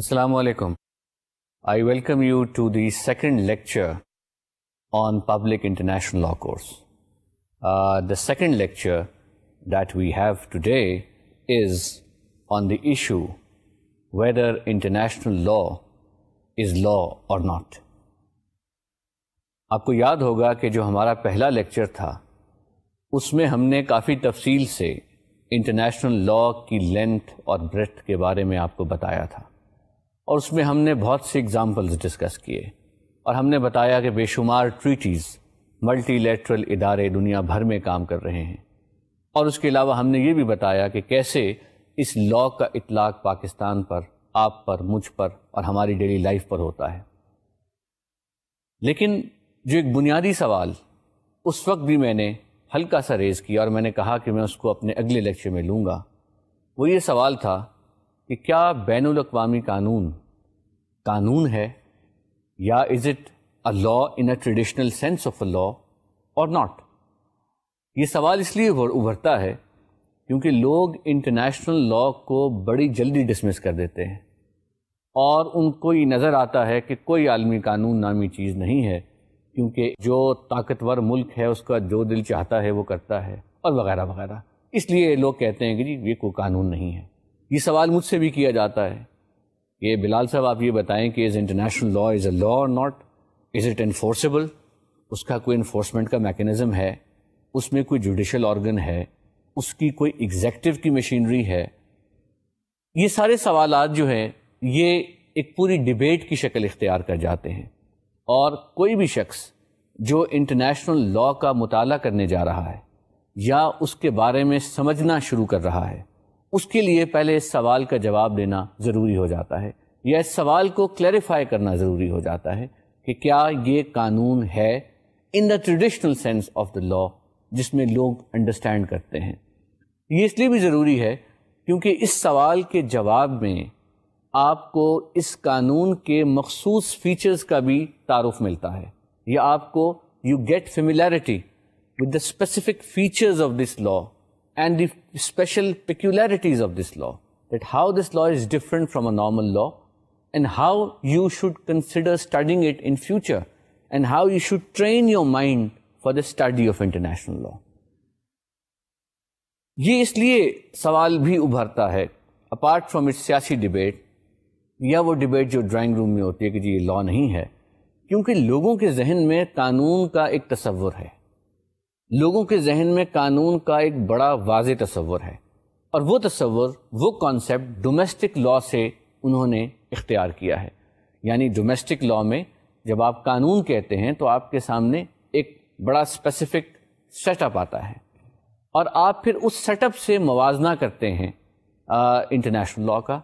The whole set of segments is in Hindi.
Assalamu I welcome you to the second lecture on public international law course. Uh, the second lecture that we have today is on the issue whether international law is law or not. आपको याद होगा कि जो हमारा पहला लेक्चर था उसमें हमने काफ़ी तफसील से इंटरनेशनल लॉ की लेंथ और ब्रेथ के बारे में आपको बताया था और उसमें हमने बहुत से एग्ज़ाम्पल्स डिस्कस किए और हमने बताया कि बेशुमार ट्रीटीज़ मल्टीलेटरल इदारे दुनिया भर में काम कर रहे हैं और उसके अलावा हमने ये भी बताया कि कैसे इस लॉ का इतलाक पाकिस्तान पर आप पर मुझ पर और हमारी डेली लाइफ पर होता है लेकिन जो एक बुनियादी सवाल उस वक्त भी मैंने हल्का सा रेज़ किया और मैंने कहा कि मैं उसको अपने अगले लेक्चर में लूँगा वो ये सवाल था कि क्या बैन अवी कानून कानून है या is it a law in a traditional sense of a law or not ये सवाल इसलिए उभरता है क्योंकि लोग इंटरनेशनल लॉ को बड़ी जल्दी डिसमिस कर देते हैं और उनको ये नज़र आता है कि कोई आलमी कानून नामी चीज़ नहीं है क्योंकि जो ताकतवर मुल्क है उसका जो दिल चाहता है वो करता है और वगैरह वगैरह इसलिए लोग कहते हैं कि जी ये कोई कानून नहीं है ये सवाल मुझसे भी किया जाता है ये बिलाल साहब आप ये बताएं कि is international law is a law or not is it enforceable उसका कोई इन्फोर्समेंट का मैकेनिज़्म है उसमें कोई जुडिशल ऑर्गन है उसकी कोई एग्जेक्टिव की मशीनरी है ये सारे सवाल जो हैं ये एक पूरी डिबेट की शक्ल इख्तियार कर जाते हैं और कोई भी शख्स जो इंटरनेशनल लॉ का मुताला करने जा रहा है या उसके बारे में समझना शुरू कर रहा है उसके लिए पहले इस सवाल का जवाब देना ज़रूरी हो जाता है या इस सवाल को क्लैरिफाई करना ज़रूरी हो जाता है कि क्या ये कानून है in the traditional sense of the law जिसमें लोग अंडरस्टैंड करते हैं ये इसलिए भी ज़रूरी है क्योंकि इस सवाल के जवाब में आपको इस कानून के मखसूस फीचर्स का भी तारफ़ मिलता है या आपको you get familiarity with the specific features of this law and the special peculiarities of this law, that how this law is different from a normal law and how you should consider studying it in future and how you should train your mind for the study of international law. ये इसलिए सवाल भी उभरता है अपार्ट फ्रॉम इट्स सियासी डिबेट या वो डिबेट जो ड्राइंग रूम में होती है कि जी ये लॉ नहीं है क्योंकि लोगों के जहन में कानून का एक तस्वुर है लोगों के जहन में कानून का एक बड़ा वाज तस्वुर है और वो तस्वुर वो कॉन्सेप्ट डोमेस्टिक लॉ से उन्होंने इख्तियार किया है यानी डोमेस्टिक लॉ में जब आप कानून कहते हैं तो आपके सामने एक बड़ा स्पेसिफिक सेटअप आता है और आप फिर उस सेटअप से मवाजना करते हैं इंटरनेशनल लॉ का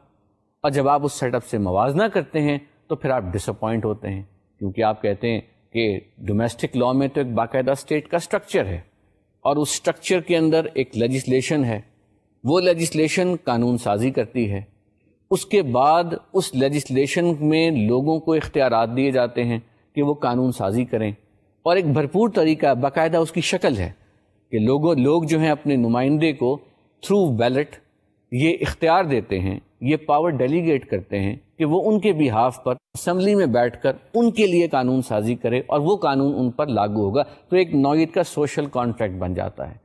और जब आप उस सेटअप से मवाजना करते हैं तो फिर आप डिसअपॉइंट होते हैं क्योंकि आप कहते हैं कि डोमेस्टिक लॉ में तो एक बाकायदा स्टेट का स्ट्रक्चर है और उस स्ट्रक्चर के अंदर एक लेजिस्लेशन है वो लेजिस्लेशन कानून साजी करती है उसके बाद उस लेजिस्लेशन में लोगों को इख्तियार दिए जाते हैं कि वो कानून साजी करें और एक भरपूर तरीका बाकायदा उसकी शक्ल है कि लोगों लोग जो हैं अपने नुमाइंदे को थ्रू बैलेट ये इख्तियार देते हैं ये पावर डेलीगेट करते हैं कि वो उनके बिहाफ पर असम्बली में बैठकर उनके लिए कानून साजी करे और वो कानून उन पर लागू होगा तो एक नौीत का सोशल कॉन्ट्रैक्ट बन जाता है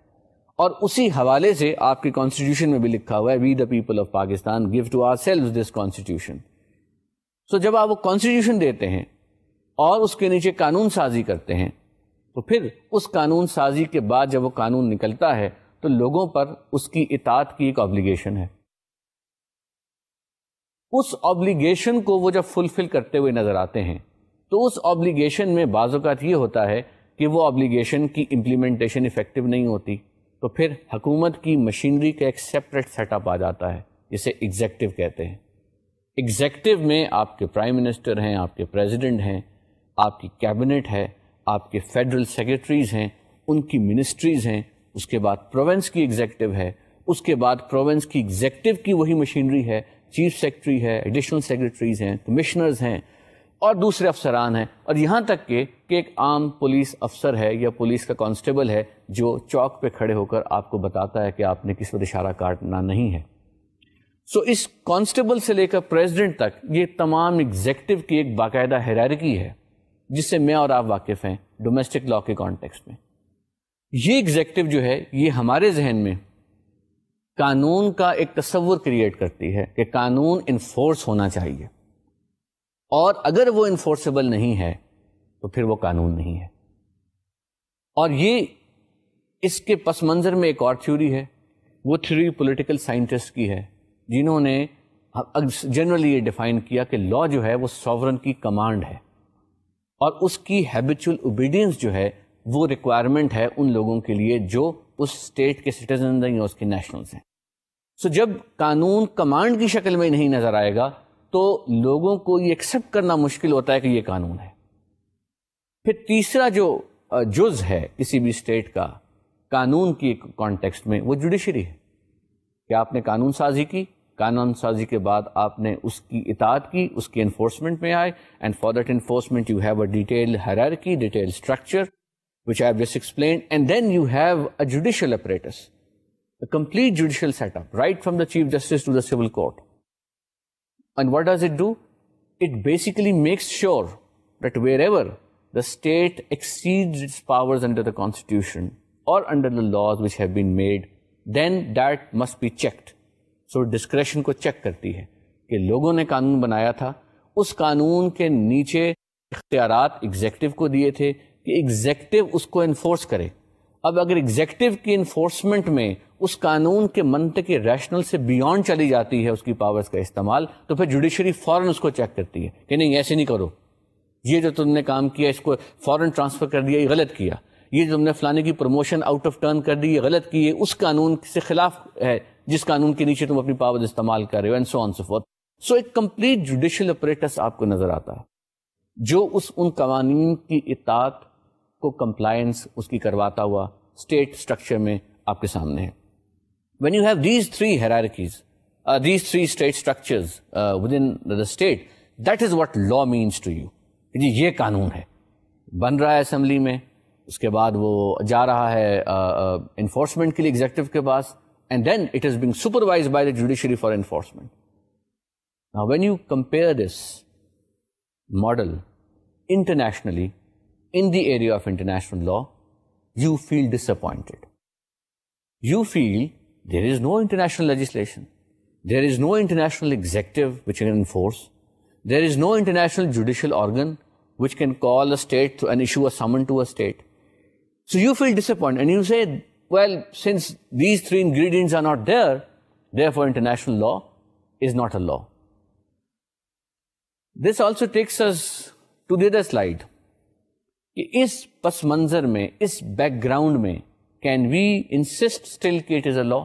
और उसी हवाले से आपके कॉन्स्टिट्यूशन में भी लिखा हुआ है we the people of Pakistan give to ourselves this constitution so जब आप वो कॉन्स्टिट्यूशन देते हैं और उसके नीचे कानून साजी करते हैं तो फिर उस कानून साजी के बाद जब वो कानून निकलता है तो लोगों पर उसकी इतात की एक ऑब्लिगेशन है उस ऑब्लिगेशन को वो जब फुलफिल करते हुए नज़र आते हैं तो उस ऑब्लिगेशन में बाज़ात ये होता है कि वो ऑब्लिगेशन की इम्प्लीमेंटेशन इफ़ेक्टिव नहीं होती तो फिर हकूमत की मशीनरी का एक सेपरेट सेटअप आ जाता है जिसे एग्जेक्टिव कहते हैं एग्जेक्टिव में आपके प्राइम मिनिस्टर हैं आपके प्रेसिडेंट हैं आपकी कैबिनेट है आपके फेडरल सेक्रेटरीज़ हैं उनकी मिनिस्ट्रीज़ हैं उसके बाद प्रोवेंस की एग्जेक्टिव है उसके बाद प्रोवेंस की एग्जेक्टिव की वही मशीनरी है चीफ सेक्रेटरी है एडिशनल सेक्रेटरीज हैं कमिश्नर्स हैं और दूसरे अफसरान हैं और यहाँ तक के कि एक आम पुलिस अफसर है या पुलिस का कांस्टेबल है जो चौक पे खड़े होकर आपको बताता है कि आपने किस पर इशारा काटना नहीं है सो so, इस कांस्टेबल से लेकर प्रेसिडेंट तक ये तमाम एग्जेक्टिव की एक बाकायदा हैरारकी है जिससे मैं और आप वाकिफ़ हैं डोमेस्टिक लॉ के कॉन्टेक्स्ट में ये एग्जेक्टिव जो है ये हमारे जहन में कानून का एक तस्वुर क्रिएट करती है कि कानून इन्फोर्स होना चाहिए और अगर वो इन्फोर्सेबल नहीं है तो फिर वो कानून नहीं है और ये इसके पस मंज़र में एक और थ्योरी है वो थ्योरी पॉलिटिकल साइंटिस्ट की है जिन्होंने जनरली ये डिफाइन किया कि लॉ जो है वो सॉवरन की कमांड है और उसकी हैबिचुअल ओबीडियंस जो है वो रिक्वायरमेंट है उन लोगों के लिए जो उस स्टेट के सिटीजन हैं या उसके नेशनल्स हैं सो जब कानून कमांड की शक्ल में नहीं नज़र आएगा तो लोगों को ये एक्सेप्ट करना मुश्किल होता है कि ये कानून है फिर तीसरा जो जुज है किसी भी स्टेट का कानून की कॉन्टेक्स्ट में वो जुडिशरी है कि आपने कानून साजी की कानून साजी के बाद आपने उसकी इतात की उसकी इन्फोर्समेंट में आए and for that enforcement you have a detail hierarchy detail structure which I have just explain and then you have a judicial apparatus the complete judicial setup, right from the Chief Justice to the Civil Court. And what does it do? It basically makes sure that wherever the state exceeds its powers under the Constitution or under the laws which have been made, then that must be checked. So discretion ko check karti hai. Ke logon ne kanun banaya tha, us kanun ke niche اختیارات ایگزیکٹو کو دیے تھے کہ ایگزیکٹو اس کو انفورس کرے अब अगर एग्जेक्टिव की इन्फोर्समेंट में उस कानून के मंत के रैशनल से बियॉन्ड चली जाती है उसकी पावर्स का इस्तेमाल तो फिर जुडिशरी फ़ौरन उसको चेक करती है कि नहीं ऐसे नहीं करो ये जो तुमने काम किया इसको फ़ौरन ट्रांसफ़र कर दिया ये गलत किया ये तुमने फलाने की प्रमोशन आउट ऑफ टर्न कर दी ये गलत की है उस कानून से खिलाफ है जिस कानून के नीचे तुम अपनी पावर इस्तेमाल कर रहे हो and so on so forth so एक कंप्लीट जुडिशल ऑपरेटस आपको नजर आता है जो उस उन कवानीन की इतात को तो कंप्लायंस उसकी करवाता हुआ स्टेट स्ट्रक्चर में आपके सामने है when you have these three hierarchies, uh, these three state structures uh, within the state, that is what law means to you. जी ये कानून है बन रहा है असेंबली में उसके बाद वो जा रहा है इन्फोर्समेंट uh, uh के लिए एग्जेक्टिव के पास and then it is being supervise by the judiciary for enforcement now when you compare this model internationally in the area of international law, you feel disappointed. You feel there is no international legislation. There is no international executive which can enforce. There is no international judicial organ which can call a state and issue a summon to a state. So you feel disappointed and you say, well, since these three ingredients are not there, therefore international law is not a law. This also takes us to the other slide. कि इस पस मंज़र में इस बैकग्राउंड में कैन वी इंसिस्ट स्टिल कि इट इज़ अ लॉ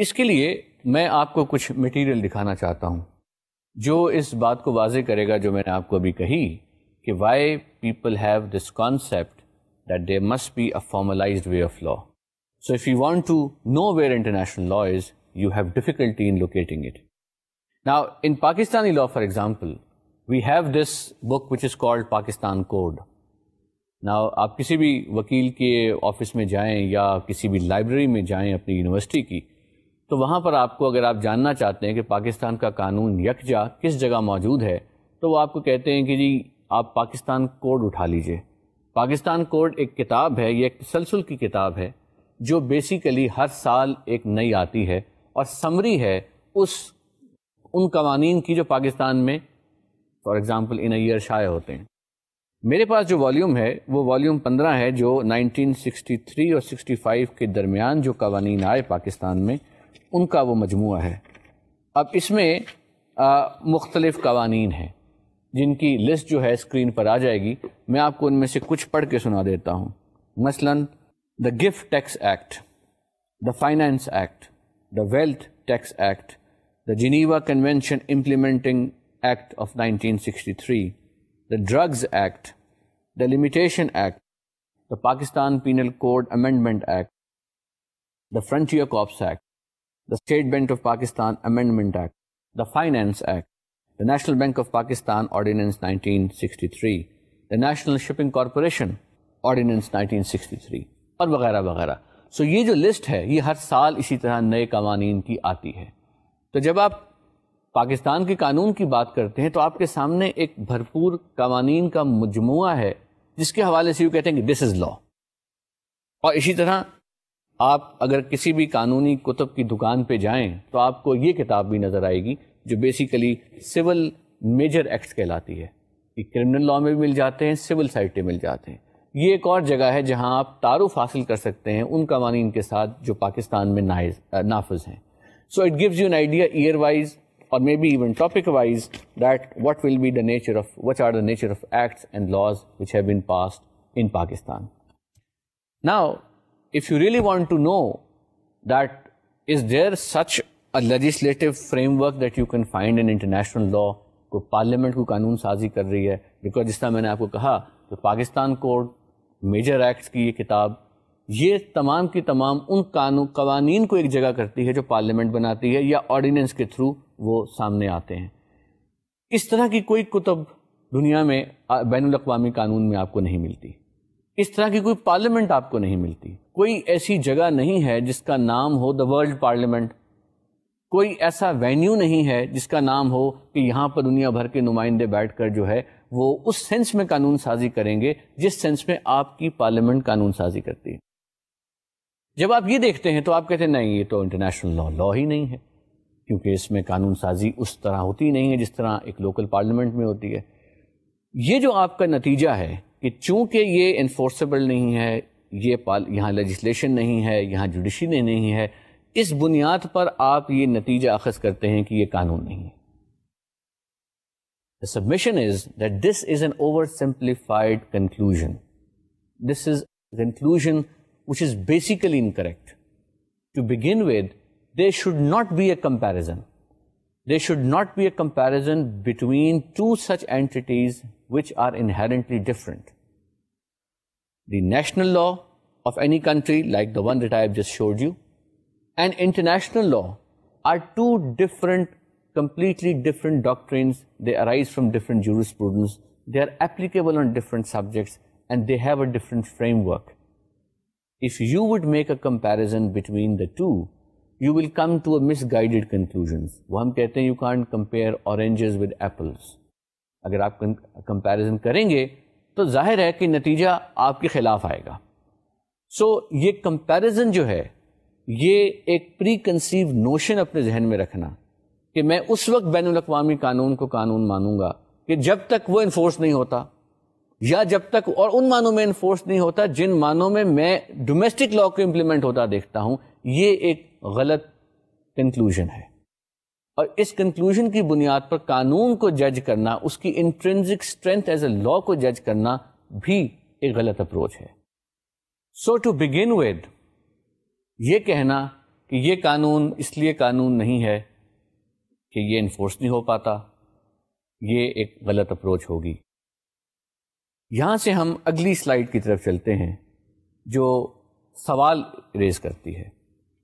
इसके लिए मैं आपको कुछ मटेरियल दिखाना चाहता हूँ जो इस बात को वाजे करेगा जो मैंने आपको अभी कही कि why people have this concept that there must be a formalize way of law so if you want to know where international law is you have difficulty in locating it. Now, in Pakistani law, for example, we have this book which is called Pakistan Code. ना आप किसी भी वकील के ऑफिस में जाएं या किसी भी लाइब्रेरी में जाएं अपनी यूनिवर्सिटी की तो वहाँ पर आपको अगर आप जानना चाहते हैं कि पाकिस्तान का कानून यकजा किस जगह मौजूद है तो वो आपको कहते हैं कि जी आप पाकिस्तान कोड उठा लीजिए पाकिस्तान कोड एक किताब है ये एक तसलसल की किताब है जो बेसिकली हर साल एक नई आती है और समरी है उस उन कवानीन की जो पाकिस्तान में फॉर एग्ज़ाम्पल इन ईयर शाये होते हैं मेरे पास जो वॉल्यूम है वो वॉल्यूम 15 है जो 1963 और 65 के दरमियान जो कवानीन आए पाकिस्तान में उनका वो मजमू है अब इसमें मुख्तलिफ़ कवानीन हैं जिनकी लिस्ट जो है स्क्रीन पर आ जाएगी मैं आपको उनमें से कुछ पढ़ के सुना देता हूँ मसलन the gift tax act the finance act the wealth tax act the Geneva convention implementing act of 1963 the Drugs Act, the Limitation Act, the Pakistan Penal Code Amendment Act, the Frontier Cops Act, the State Bank of Pakistan Amendment Act, the Finance Act, the National Bank of Pakistan Ordinance 1963, the National Shipping Corporation Ordinance 1963 और वगैरह वगैरह सो so, ये जो लिस्ट है ये हर साल इसी तरह नए कवानीन की आती है तो जब आप पाकिस्तान के कानून की बात करते हैं तो आपके सामने एक भरपूर कवानीन का मजमु है जिसके हवाले से यू कहते हैं कि दिस इज़ लॉ और इसी तरह आप अगर किसी भी कानूनी कुतब की दुकान पे जाएं तो आपको ये किताब भी नज़र आएगी जो बेसिकली सिविल मेजर एक्ट कहलाती है कि क्रिमिनल लॉ में भी मिल जाते हैं सिविल साइड पे मिल जाते हैं ये एक और जगह है जहां आप तारुफ हासिल कर सकते हैं उन कवानीन के साथ जो पाकिस्तान में नाफज हैं so it gives you an idea year wise or maybe even topic wise that what will be the nature of what are the nature of acts and laws which have been passed in Pakistan. Now, if you really want to know that is there such a legislative framework that you can find in international law کو پارلیمنٹ کو قانون سازی کر رہی ہے بیکاز جس طرح میں نے آپ کو کہا कि پاکستان कोड میجر ایکٹس کی یہ کتاب یہ تمام کی تمام ان قانون قوانین کو ایک جگہ کرتی ہے جو پارلیمنٹ بناتی ہے یا آرڈیننس کے تھرو वो सामने आते हैं इस तरह की कोई कुतब दुनिया में बैन अवी कानून में आपको नहीं मिलती इस तरह की कोई पार्लियामेंट आपको नहीं मिलती कोई ऐसी जगह नहीं है जिसका नाम हो द वर्ल्ड पार्लियामेंट कोई ऐसा वेन्यू नहीं है जिसका नाम हो कि यहाँ पर दुनिया भर के नुमाइंदे बैठ कर जो है वो उस सेंस में कानून साजी करेंगे जिस सेंस में आपकी पार्लियामेंट कानून साजी करती है जब आप ये देखते हैं तो आप कहते हैं नहीं ये तो इंटरनेशनल लॉ लॉ ही नहीं है क्योंकि इसमें कानून साजी उस तरह होती नहीं है जिस तरह एक लोकल पार्लियामेंट में होती है ये जो आपका नतीजा है कि चूंकि ये इन्फोर्सेबल नहीं है ये पाल यहाँ लेजिस्लेशन नहीं है यहाँ जुडिशरी नहीं है इस बुनियाद पर आप ये नतीजा अखज करते हैं कि ये कानून नहीं है submission is that this is an over simplified conclusion this is conclusion which is basically incorrect to begin with there should not be a comparison. There should not be a comparison between two such entities which are inherently different. The national law of any country, like the one that I have just showed you, and international law are two different, completely different doctrines. They arise from different jurisprudence. They are applicable on different subjects and they have a different framework. If you would make a comparison between the two, you will come to a misguided conclusions वो हम कहते हैं you can't compare oranges with apples अगर आप कंपैरिजन करेंगे तो जाहिर है कि नतीजा आपके ख़िलाफ़ आएगा सो so, ये कंपैरिजन जो है ये एक प्री कंसीव नोशन अपने जहन में रखना कि मैं उस वक्त बैन अवी कानून को कानून मानूंगा कि जब तक वो इन्फोर्स नहीं होता या जब तक और उन मानों में इन्फोर्स नहीं होता जिन मानों में मैं डोमेस्टिक लॉ को इम्प्लीमेंट होता देखता हूँ ये एक गलत कंक्लूजन है और इस कंक्लूजन की बुनियाद पर कानून को जज करना उसकी intrinsic strength as a law को जज करना भी एक गलत अप्रोच है सो टू बिगिन विद ये कहना कि ये कानून इसलिए कानून नहीं है कि ये इन्फोर्स नहीं हो पाता ये एक गलत अप्रोच होगी यहाँ से हम अगली स्लाइड की तरफ चलते हैं जो सवाल रेज करती है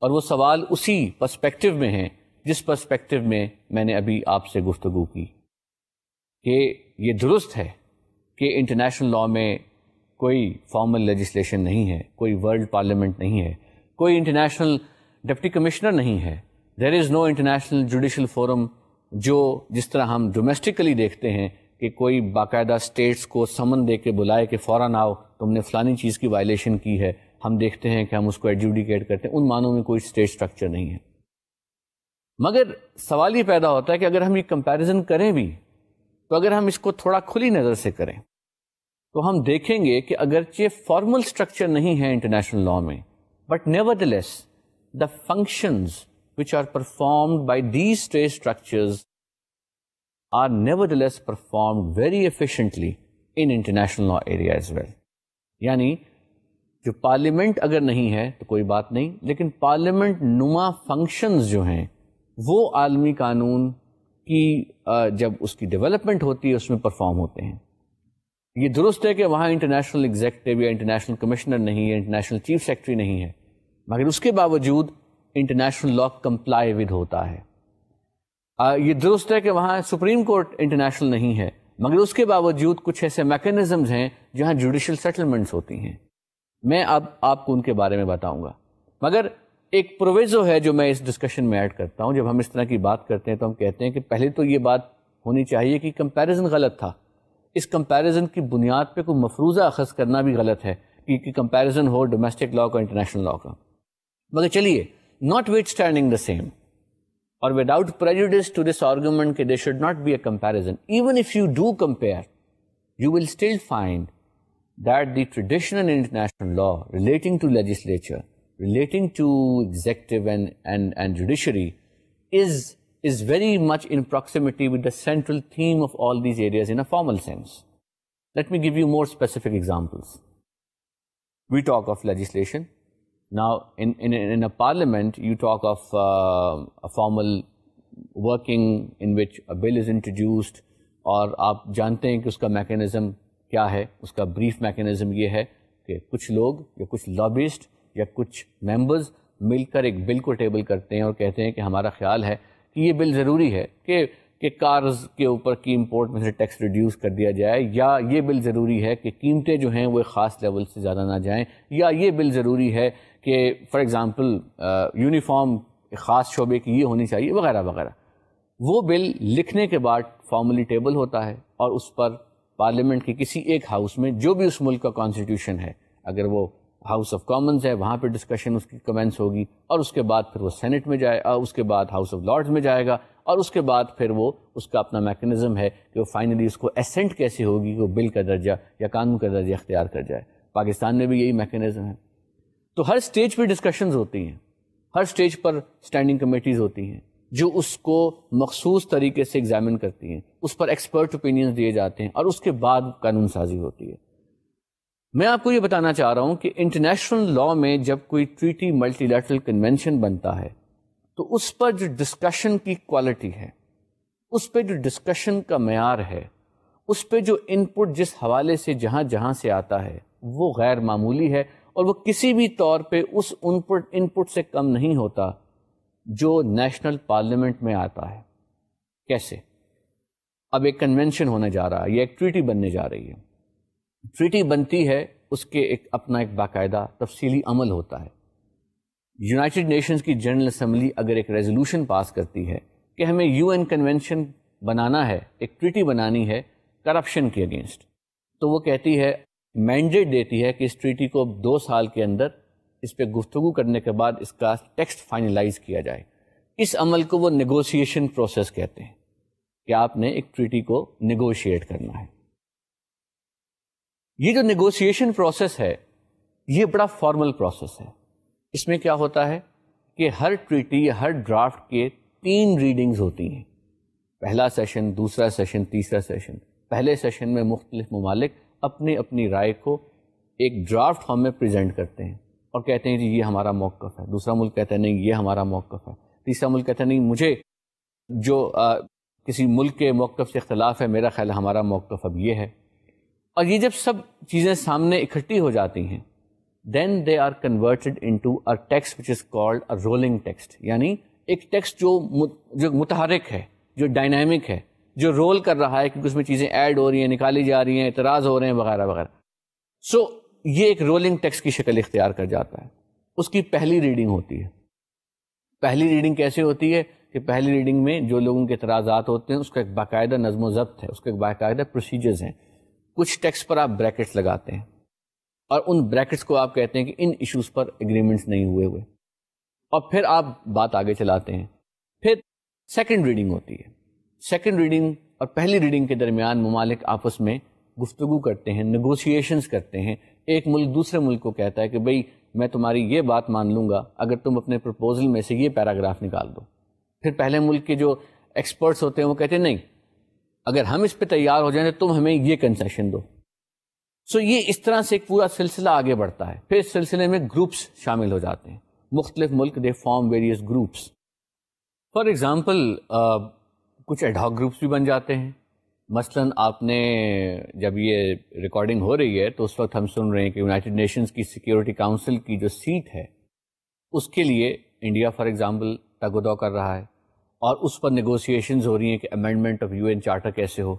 और वो सवाल उसी पर्सपेक्टिव में है जिस पर्सपेक्टिव में मैंने अभी आपसे गुफ्तु की कि ये दुरुस्त है कि इंटरनेशनल लॉ में कोई फॉर्मल लेजिस्लेशन नहीं है कोई वर्ल्ड पार्लियामेंट नहीं है कोई इंटरनेशनल डिप्टी कमिश्नर नहीं है there is no international judicial forum जो जिस तरह हम डोमेस्टिकली देखते हैं कि कोई बाकायदा स्टेट्स को समन दे के बुलाए कि फ़ौर आओ तुमने फ़लानी चीज़ की वायलेशन की है हम देखते हैं कि हम उसको एडजुडिकेट करते हैं उन मानों में कोई स्टेट स्ट्रक्चर नहीं है मगर सवाल ये पैदा होता है कि अगर हम ये कंपैरिजन करें भी तो अगर हम इसको थोड़ा खुली नज़र से करें तो हम देखेंगे कि अगरचे फॉर्मल स्ट्रक्चर नहीं है इंटरनेशनल लॉ में but nevertheless the functions which are performed by these state structures are nevertheless performed very efficiently in international law area as well. Yani जो पार्लियामेंट अगर नहीं है तो कोई बात नहीं लेकिन पार्लियामेंट नुमा फंक्शंस जो हैं वो आलमी कानून की जब उसकी डेवलपमेंट होती है उसमें परफॉर्म होते हैं ये दुरुस्त है कि वहाँ इंटरनेशनल एग्जेक्टिव या इंटरनेशनल कमिश्नर नहीं है इंटरनेशनल चीफ सेक्रेटरी नहीं है मगर उसके बावजूद इंटरनेशनल लॉ कंप्लाई विद होता है आ, ये दुरुस्त है कि वहाँ सुप्रीम कोर्ट इंटरनेशनल नहीं है मगर उसके बावजूद कुछ ऐसे मैकेनिज़म्स हैं जहाँ जुडिशल सेटलमेंट्स होती हैं मैं अब आपको उनके बारे में बताऊंगा मगर एक प्रोविज़ो है जो मैं इस डिस्कशन में ऐड करता हूँ जब हम इस तरह की बात करते हैं तो हम कहते हैं कि पहले तो ये बात होनी चाहिए कि कंपैरिजन गलत था इस कंपैरिजन की बुनियाद पे कोई मफरूज़ा अखज़ करना भी गलत है कि कंपैरिजन हो डोमेस्टिक लॉ का इंटरनेशनल लॉ का मगर चलिए notwithstanding the same और without prejudice to this argument के they should not be a comparison even if you do compare you will still find that the traditional international law relating to legislature, relating to executive and, and, and judiciary is, is very much in proximity with the central theme of all these areas in a formal sense. Let me give you more specific examples. We talk of legislation. Now, in, in, in a parliament, you talk of uh, a formal working in which a bill is introduced, or आप jante हैं कि उसका मैकेनिज्म क्या है उसका ब्रीफ मैकेनिज़्म ये है कि कुछ लोग या कुछ लॉबिस्ट या कुछ मेंबर्स मिलकर एक बिल को टेबल करते हैं और कहते हैं कि हमारा ख्याल है कि ये बिल ज़रूरी है कि कि कार्स के ऊपर की इम्पोर्ट में से टैक्स रिड्यूस कर दिया जाए या ये बिल ज़रूरी है कि कीमतें जो हैं वो ख़ास लेवल से ज़्यादा ना जाएं या ये बिल ज़रूरी है कि फ़ॉर एग्ज़ाम्पल यूनिफॉर्म ख़ास शोबे की ये होनी चाहिए वगैरह वगैरह वो बिल लिखने के बाद फॉर्मली टेबल होता है और उस पर पार्लियामेंट के किसी एक हाउस में जो भी उस मुल्क का कॉन्स्टिट्यूशन है अगर वो हाउस ऑफ कॉमन्स है वहाँ पर डिस्कशन उसकी कमेंस होगी और उसके बाद फिर वो सेनेट में जाए उसके बाद हाउस ऑफ लॉर्ड्स में जाएगा और उसके बाद फिर वो उसका अपना मैकेनिज़्म है कि वो फाइनली उसको एसेंट कैसे होगी कि वो बिल का दर्जा या कानून का दर्जा इख्तियार कर जाए पाकिस्तान में भी यही मैकेनिज़्म है तो हर स्टेज पर डिस्कशंस होती हैं हर स्टेज पर स्टैंडिंग कमेटीज़ होती हैं जो उसको मखसूस तरीके से एग्जामिन करती हैं उस पर एक्सपर्ट ओपिनियन दिए जाते हैं और उसके बाद कानून साजी होती है मैं आपको ये बताना चाह रहा हूँ कि इंटरनेशनल लॉ में जब कोई ट्रीटी मल्टीलेटरल कन्वेंशन बनता है तो उस पर जो डिस्कशन की क्वालिटी है उस पर जो डिस्कशन का मैार है उस पर जो इनपुट जिस हवाले से जहाँ जहाँ से आता है वो गैर मामूली है और वो किसी भी तौर पे उस इनपुट इनपुट से कम नहीं होता जो नेशनल पार्लियामेंट में आता है कैसे अब एक कन्वेंशन होने जा रहा है या एक ट्रीटी बनने जा रही है ट्रीटी बनती है उसके एक अपना एक बाकायदा तफसीली अमल होता है यूनाइटेड नेशंस की जनरल असम्बली अगर एक रेजोल्यूशन पास करती है कि हमें यूएन कन्वेंशन बनाना है एक ट्रीटी बनानी है करप्शन के अगेंस्ट तो वो कहती है मैंडेट देती है कि इस ट्रीटी को दो साल के अंदर इस पर गुफ्तु करने के बाद इसका टेक्स्ट फाइनलाइज किया जाए इस अमल को वो नेगोशिएशन प्रोसेस कहते हैं कि आपने एक ट्रीटी को नेगोशिएट करना है ये जो नेगोशिएशन प्रोसेस है ये बड़ा फॉर्मल प्रोसेस है इसमें क्या होता है कि हर ट्रीटी हर ड्राफ्ट के तीन रीडिंग्स होती हैं पहला सेशन दूसरा सेशन तीसरा सेशन पहले सेशन में मुख्तलिफ ममालिक अपनी अपनी राय को एक ड्राफ्ट फॉर्म में प्रेजेंट करते हैं और कहते हैं जी ये हमारा मौक़ है दूसरा मुल्क कहता है नहीं ये हमारा मौक़ है तीसरा मुल्क कहता है नहीं मुझे जो आ, किसी मुल्क के मौकफ़ से इख्तलाफ है मेरा ख्याल हमारा मौकफ अब ये है और ये जब सब चीज़ें सामने इकट्ठी हो जाती हैं then they are converted into a text which is called a rolling text यानी एक टेक्स्ट जो जो मुतहरक है जो डायनामिक है जो रोल कर रहा है क्योंकि उसमें चीज़ें ऐड हो रही हैं निकाली जा रही हैं इतराज़ हो रहे हैं वगैरह वगैरह सो so, ये एक रोलिंग टेक्स्ट की शक्ल इख्तियार कर जाता है उसकी पहली रीडिंग होती है पहली रीडिंग कैसे होती है कि पहली रीडिंग में जो लोगों के तराजात होते हैं उसका एक बाकायदा नज़म ज़ब्त है उसका एक बाकायदा प्रोसीजर्स हैं कुछ टेक्स्ट पर आप ब्रैकेट्स लगाते हैं और उन ब्रैकेट्स को आप कहते हैं कि इन इश्यूज़ पर एग्रीमेंट्स नहीं हुए हुए और फिर आप बात आगे चलाते हैं फिर सेकेंड रीडिंग होती है सेकेंड रीडिंग और पहली रीडिंग के दरमियान ममालिक आपस में गुफ्तु करते हैं नगोसिएशंस करते हैं एक मुल्क दूसरे मुल्क को कहता है कि भाई मैं तुम्हारी ये बात मान लूँगा अगर तुम अपने प्रपोजल में से ये पैराग्राफ निकाल दो फिर पहले मुल्क के जो एक्सपर्ट्स होते हैं वो कहते हैं नहीं अगर हम इस पर तैयार हो जाए तो तुम हमें ये कंसेशन दो सो so, ये इस तरह से एक पूरा सिलसिला आगे बढ़ता है फिर इस सिलसिले में ग्रुप्स शामिल हो जाते हैं मुख्तलिफ मुल्क they form various groups for example कुछ एडॉक ग्रुप्स भी बन जाते हैं मसलन आपने जब ये रिकॉर्डिंग हो रही है तो उस वक्त हम सुन रहे हैं कि यूनाइटेड नेशंस की सिक्योरिटी काउंसिल की जो सीट है उसके लिए इंडिया फॉर एग्जांपल तगोदा कर रहा है और उस पर नेगोशिएशन हो रही हैं कि अमेंडमेंट ऑफ यूएन चार्टर कैसे हो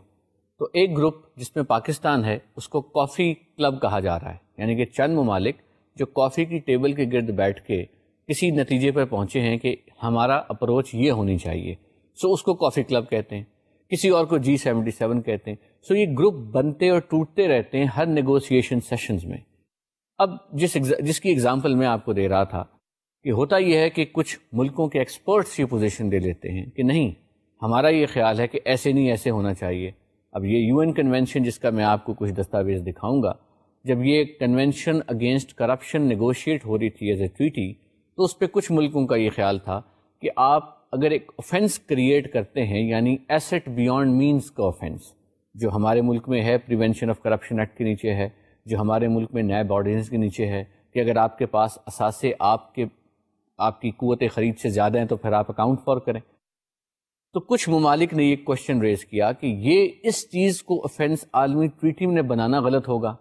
तो एक ग्रुप जिसमें पाकिस्तान है उसको कॉफ़ी क्लब कहा जा रहा है यानी कि चंद ममालिक जो कॉफ़ी की टेबल के गिर्द बैठ के किसी नतीजे पर पहुंचे हैं कि हमारा अप्रोच ये होनी चाहिए सो उसको कॉफ़ी क्लब कहते हैं किसी और को जी सेवेंटी सेवन कहते हैं सो so ये ग्रुप बनते और टूटते रहते हैं हर नेगोशिएशन सेशंस में अब जिस जिसकी एग्जाम्पल मैं आपको दे रहा था कि होता यह है कि कुछ मुल्कों के एक्सपर्ट्स ये पोजीशन दे लेते हैं कि नहीं हमारा ये ख्याल है कि ऐसे नहीं ऐसे होना चाहिए अब ये यूएन कन्वेंशन जिसका मैं आपको कुछ दस्तावेज दिखाऊंगा जब ये कन्वेंशन अगेंस्ट करप्शन नेगोशिएट हो रही थी एज ए ट्वीटी तो उस पर कुछ मुल्कों का ये ख्याल था कि आप अगर एक ऑफेंस क्रिएट करते हैं यानी एसेट बियॉन्ड मींस का ऑफेंस जो हमारे मुल्क में है प्रिवेंशन ऑफ करप्शन एक्ट के नीचे है जो हमारे मुल्क में नैब ऑर्डिनेंस के नीचे है कि अगर आपके पास असासे आपके आपकी क़वत ख़रीद से ज़्यादा हैं तो फिर आप अकाउंट फॉर करें तो कुछ ममालिक ने ये क्वेश्चन रेज किया कि ये इस चीज़ को ऑफेंस आलमी ट्रीटी में बनाना गलत होगा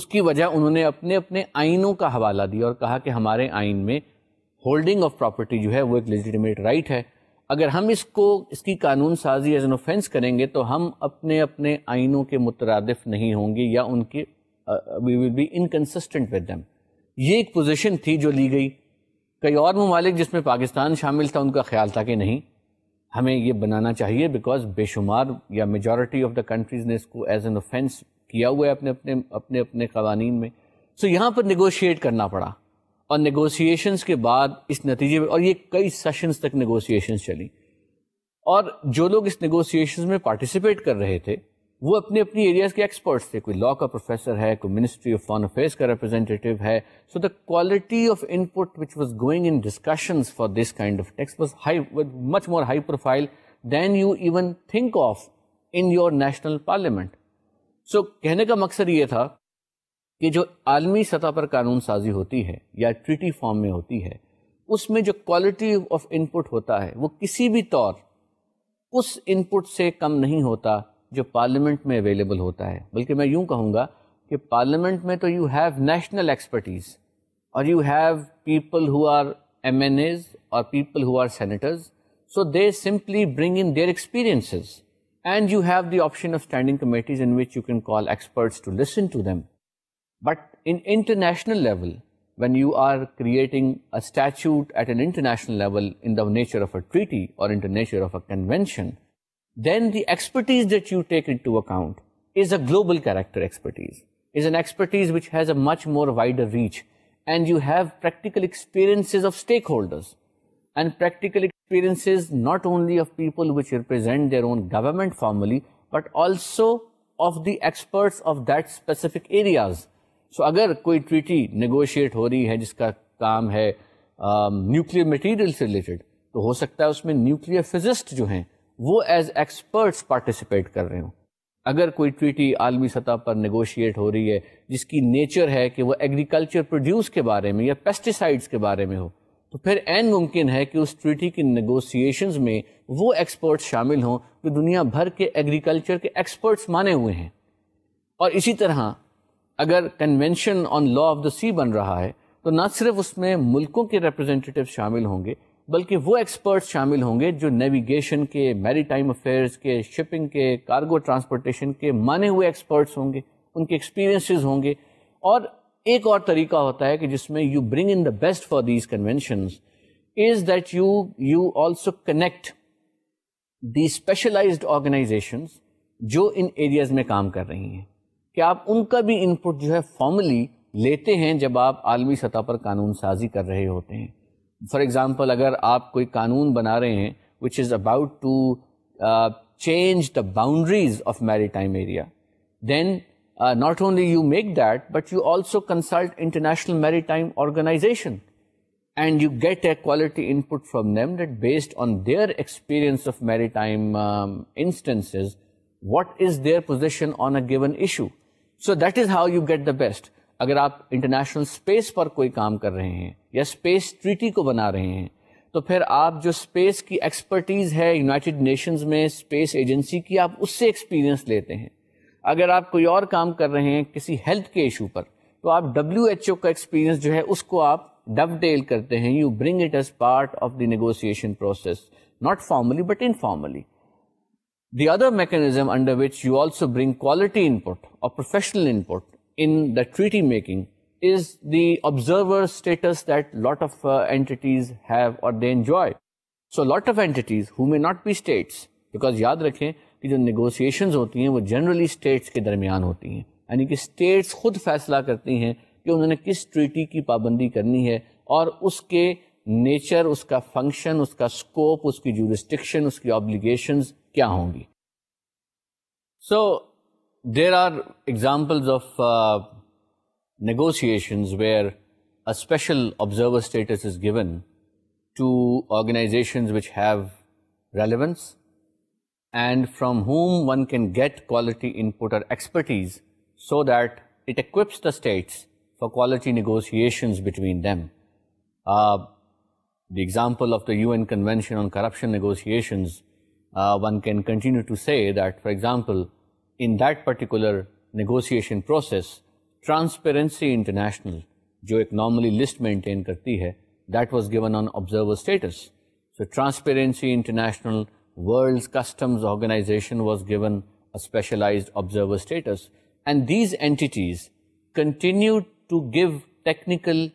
उसकी वजह उन्होंने अपने अपने आइनों का हवाला दिया और कहा कि हमारे आइन में होल्डिंग ऑफ प्रॉपर्टी जो है वो एक लेजिटिमेट राइट right है अगर हम इसको इसकी कानून साजी एज एन ऑफेंस करेंगे तो हम अपने अपने आइनों के मुतरदफ नहीं होंगे या उनके we will be inconsistent with them ये एक पोजीशन थी जो ली गई कई और ममालिक जिसमें पाकिस्तान शामिल था उनका ख्याल था कि नहीं हमें ये बनाना चाहिए बिकॉज बेशुमार या मेजॉरिटी ऑफ द कंट्रीज़ ने इसको एज एन ऑफेंस किया हुआ है अपने अपने अपने अपने कवानीन में सो so, यहाँ पर निगोशिएट करना पड़ा और नेगोशिएशंस के बाद इस नतीजे पर और ये कई सेशंस तक नेगोशिएशंस चली और जो लोग इस नेगोशिएशंस में पार्टिसिपेट कर रहे थे वो अपने अपनी एरियाज के एक्सपर्ट्स थे कोई लॉ का प्रोफेसर है कोई मिनिस्ट्री ऑफ फॉरन अफेयर्स का रिप्रेजेंटेटिव है so the quality of input which was going in discussions for this kind of text was high much more high profile than you even think of in your national parliament सो कहने का मकसद ये था कि जो आलमी सतह पर कानून साजी होती है या ट्रिटी फॉर्म में होती है उसमें जो क्वालिटी ऑफ इनपुट होता है वो किसी भी तौर उस इनपुट से कम नहीं होता जो पार्लियामेंट में अवेलेबल होता है बल्कि मैं यूं कहूँगा कि पार्लियामेंट में तो यू हैव नेशनल एक्सपर्टीज़ और you have people who are M N As और people who are senators so they simply bring in their experiences and you have the option of standing committees in which you can call call to listen to them But in international level, when you are creating a statute at an international level in the nature of a treaty or in the nature of a convention, then the expertise that you take into account is a global character expertise, is an expertise which has a much more wider reach. And you have practical experiences of stakeholders and practical experiences not only of people which represent their own government formally, but also of the experts of that specific areas so अगर कोई ट्रीटी नेगोशिएट हो रही है जिसका काम है न्यूक्लियर मटेरियल से रिलेटेड तो हो सकता है उसमें न्यूक्लियर फिजिस्ट जो हैं वो एज एक्सपर्ट्स पार्टिसिपेट कर रहे हों अगर कोई ट्रीटी आलमी सतह पर नेगोशिएट हो रही है जिसकी नेचर है कि वो एग्रीकल्चर प्रोड्यूस के बारे में या पेस्टिसाइड्स के बारे में हो तो फिर एन मुमकिन है कि उस ट्रीटी की नेगोशिएशंस में वो एक्सपर्ट्स शामिल हों जो दुनिया भर के एग्रीकल्चर के एक्सपर्ट्स माने हुए हैं और इसी तरह अगर convention on law of the sea बन रहा है तो ना सिर्फ उसमें मुल्कों के रिप्रेजेंटेटिव शामिल होंगे बल्कि वो एक्सपर्ट्स शामिल होंगे जो नेविगेशन के मैरीटाइम अफेयर्स के शिपिंग के कार्गो ट्रांसपोर्टेशन के माने हुए एक्सपर्ट्स होंगे उनके एक्सपीरियंसेस होंगे और एक और तरीका होता है कि जिसमें you bring in the best for these convention is that you you also connect the specialized organizations जो इन एरियाज में काम कर रही हैं कि आप उनका भी इनपुट जो है फॉर्मली लेते हैं जब आप आलमी सतह पर कानून साजी कर रहे होते हैं फॉर एग्ज़ाम्पल अगर आप कोई कानून बना रहे हैं which is about to change the boundaries of maritime area, then uh, not only you make that, but you also consult international maritime organization. And you get a quality input from them that based on their experience of maritime um, instances, what is their position on a given issue? So that is how you get the best अगर आप इंटरनेशनल स्पेस पर कोई काम कर रहे हैं या स्पेस ट्रीटी को बना रहे हैं तो फिर आप जो स्पेस की एक्सपर्टीज़ है यूनाइटेड नेशंस में स्पेस एजेंसी की आप उससे एक्सपीरियंस लेते हैं अगर आप कोई और काम कर रहे हैं किसी हेल्थ के इशू पर तो आप डब्ल्यू एच ओ का एक्सपीरियंस जो है उसको आप डब टेल करते हैं you bring it as part of the negotiation process not formally but informally The other mechanism under which you also bring quality input or professional input in the treaty making is the observer status that lot of uh, entities have or they enjoy. So lot of entities who may not be states because याद रखें कि जो negotiations होती हैं वो generally states के दरमियान होती हैं यानी कि states खुद फैसला करती हैं कि उन्होंने किस treaty की पाबंदी करनी है और उसके नेचर उसका फंक्शन उसका स्कोप उसकी जूरिस्टिक्शन उसकी obligations So there are examples of uh, negotiations where a special observer status is given to organizations which have relevance and from whom one can get quality input or expertise so that it equips the states for quality negotiations between them. Uh, the example of the UN Convention on Corruption Negotiations uh, one can continue to say that, for example, in that particular negotiation process, Transparency International, जो एक normally list maintain करती that was given on observer status. So Transparency International, World Customs Organization was given a specialized observer status. And these entities continued to give technical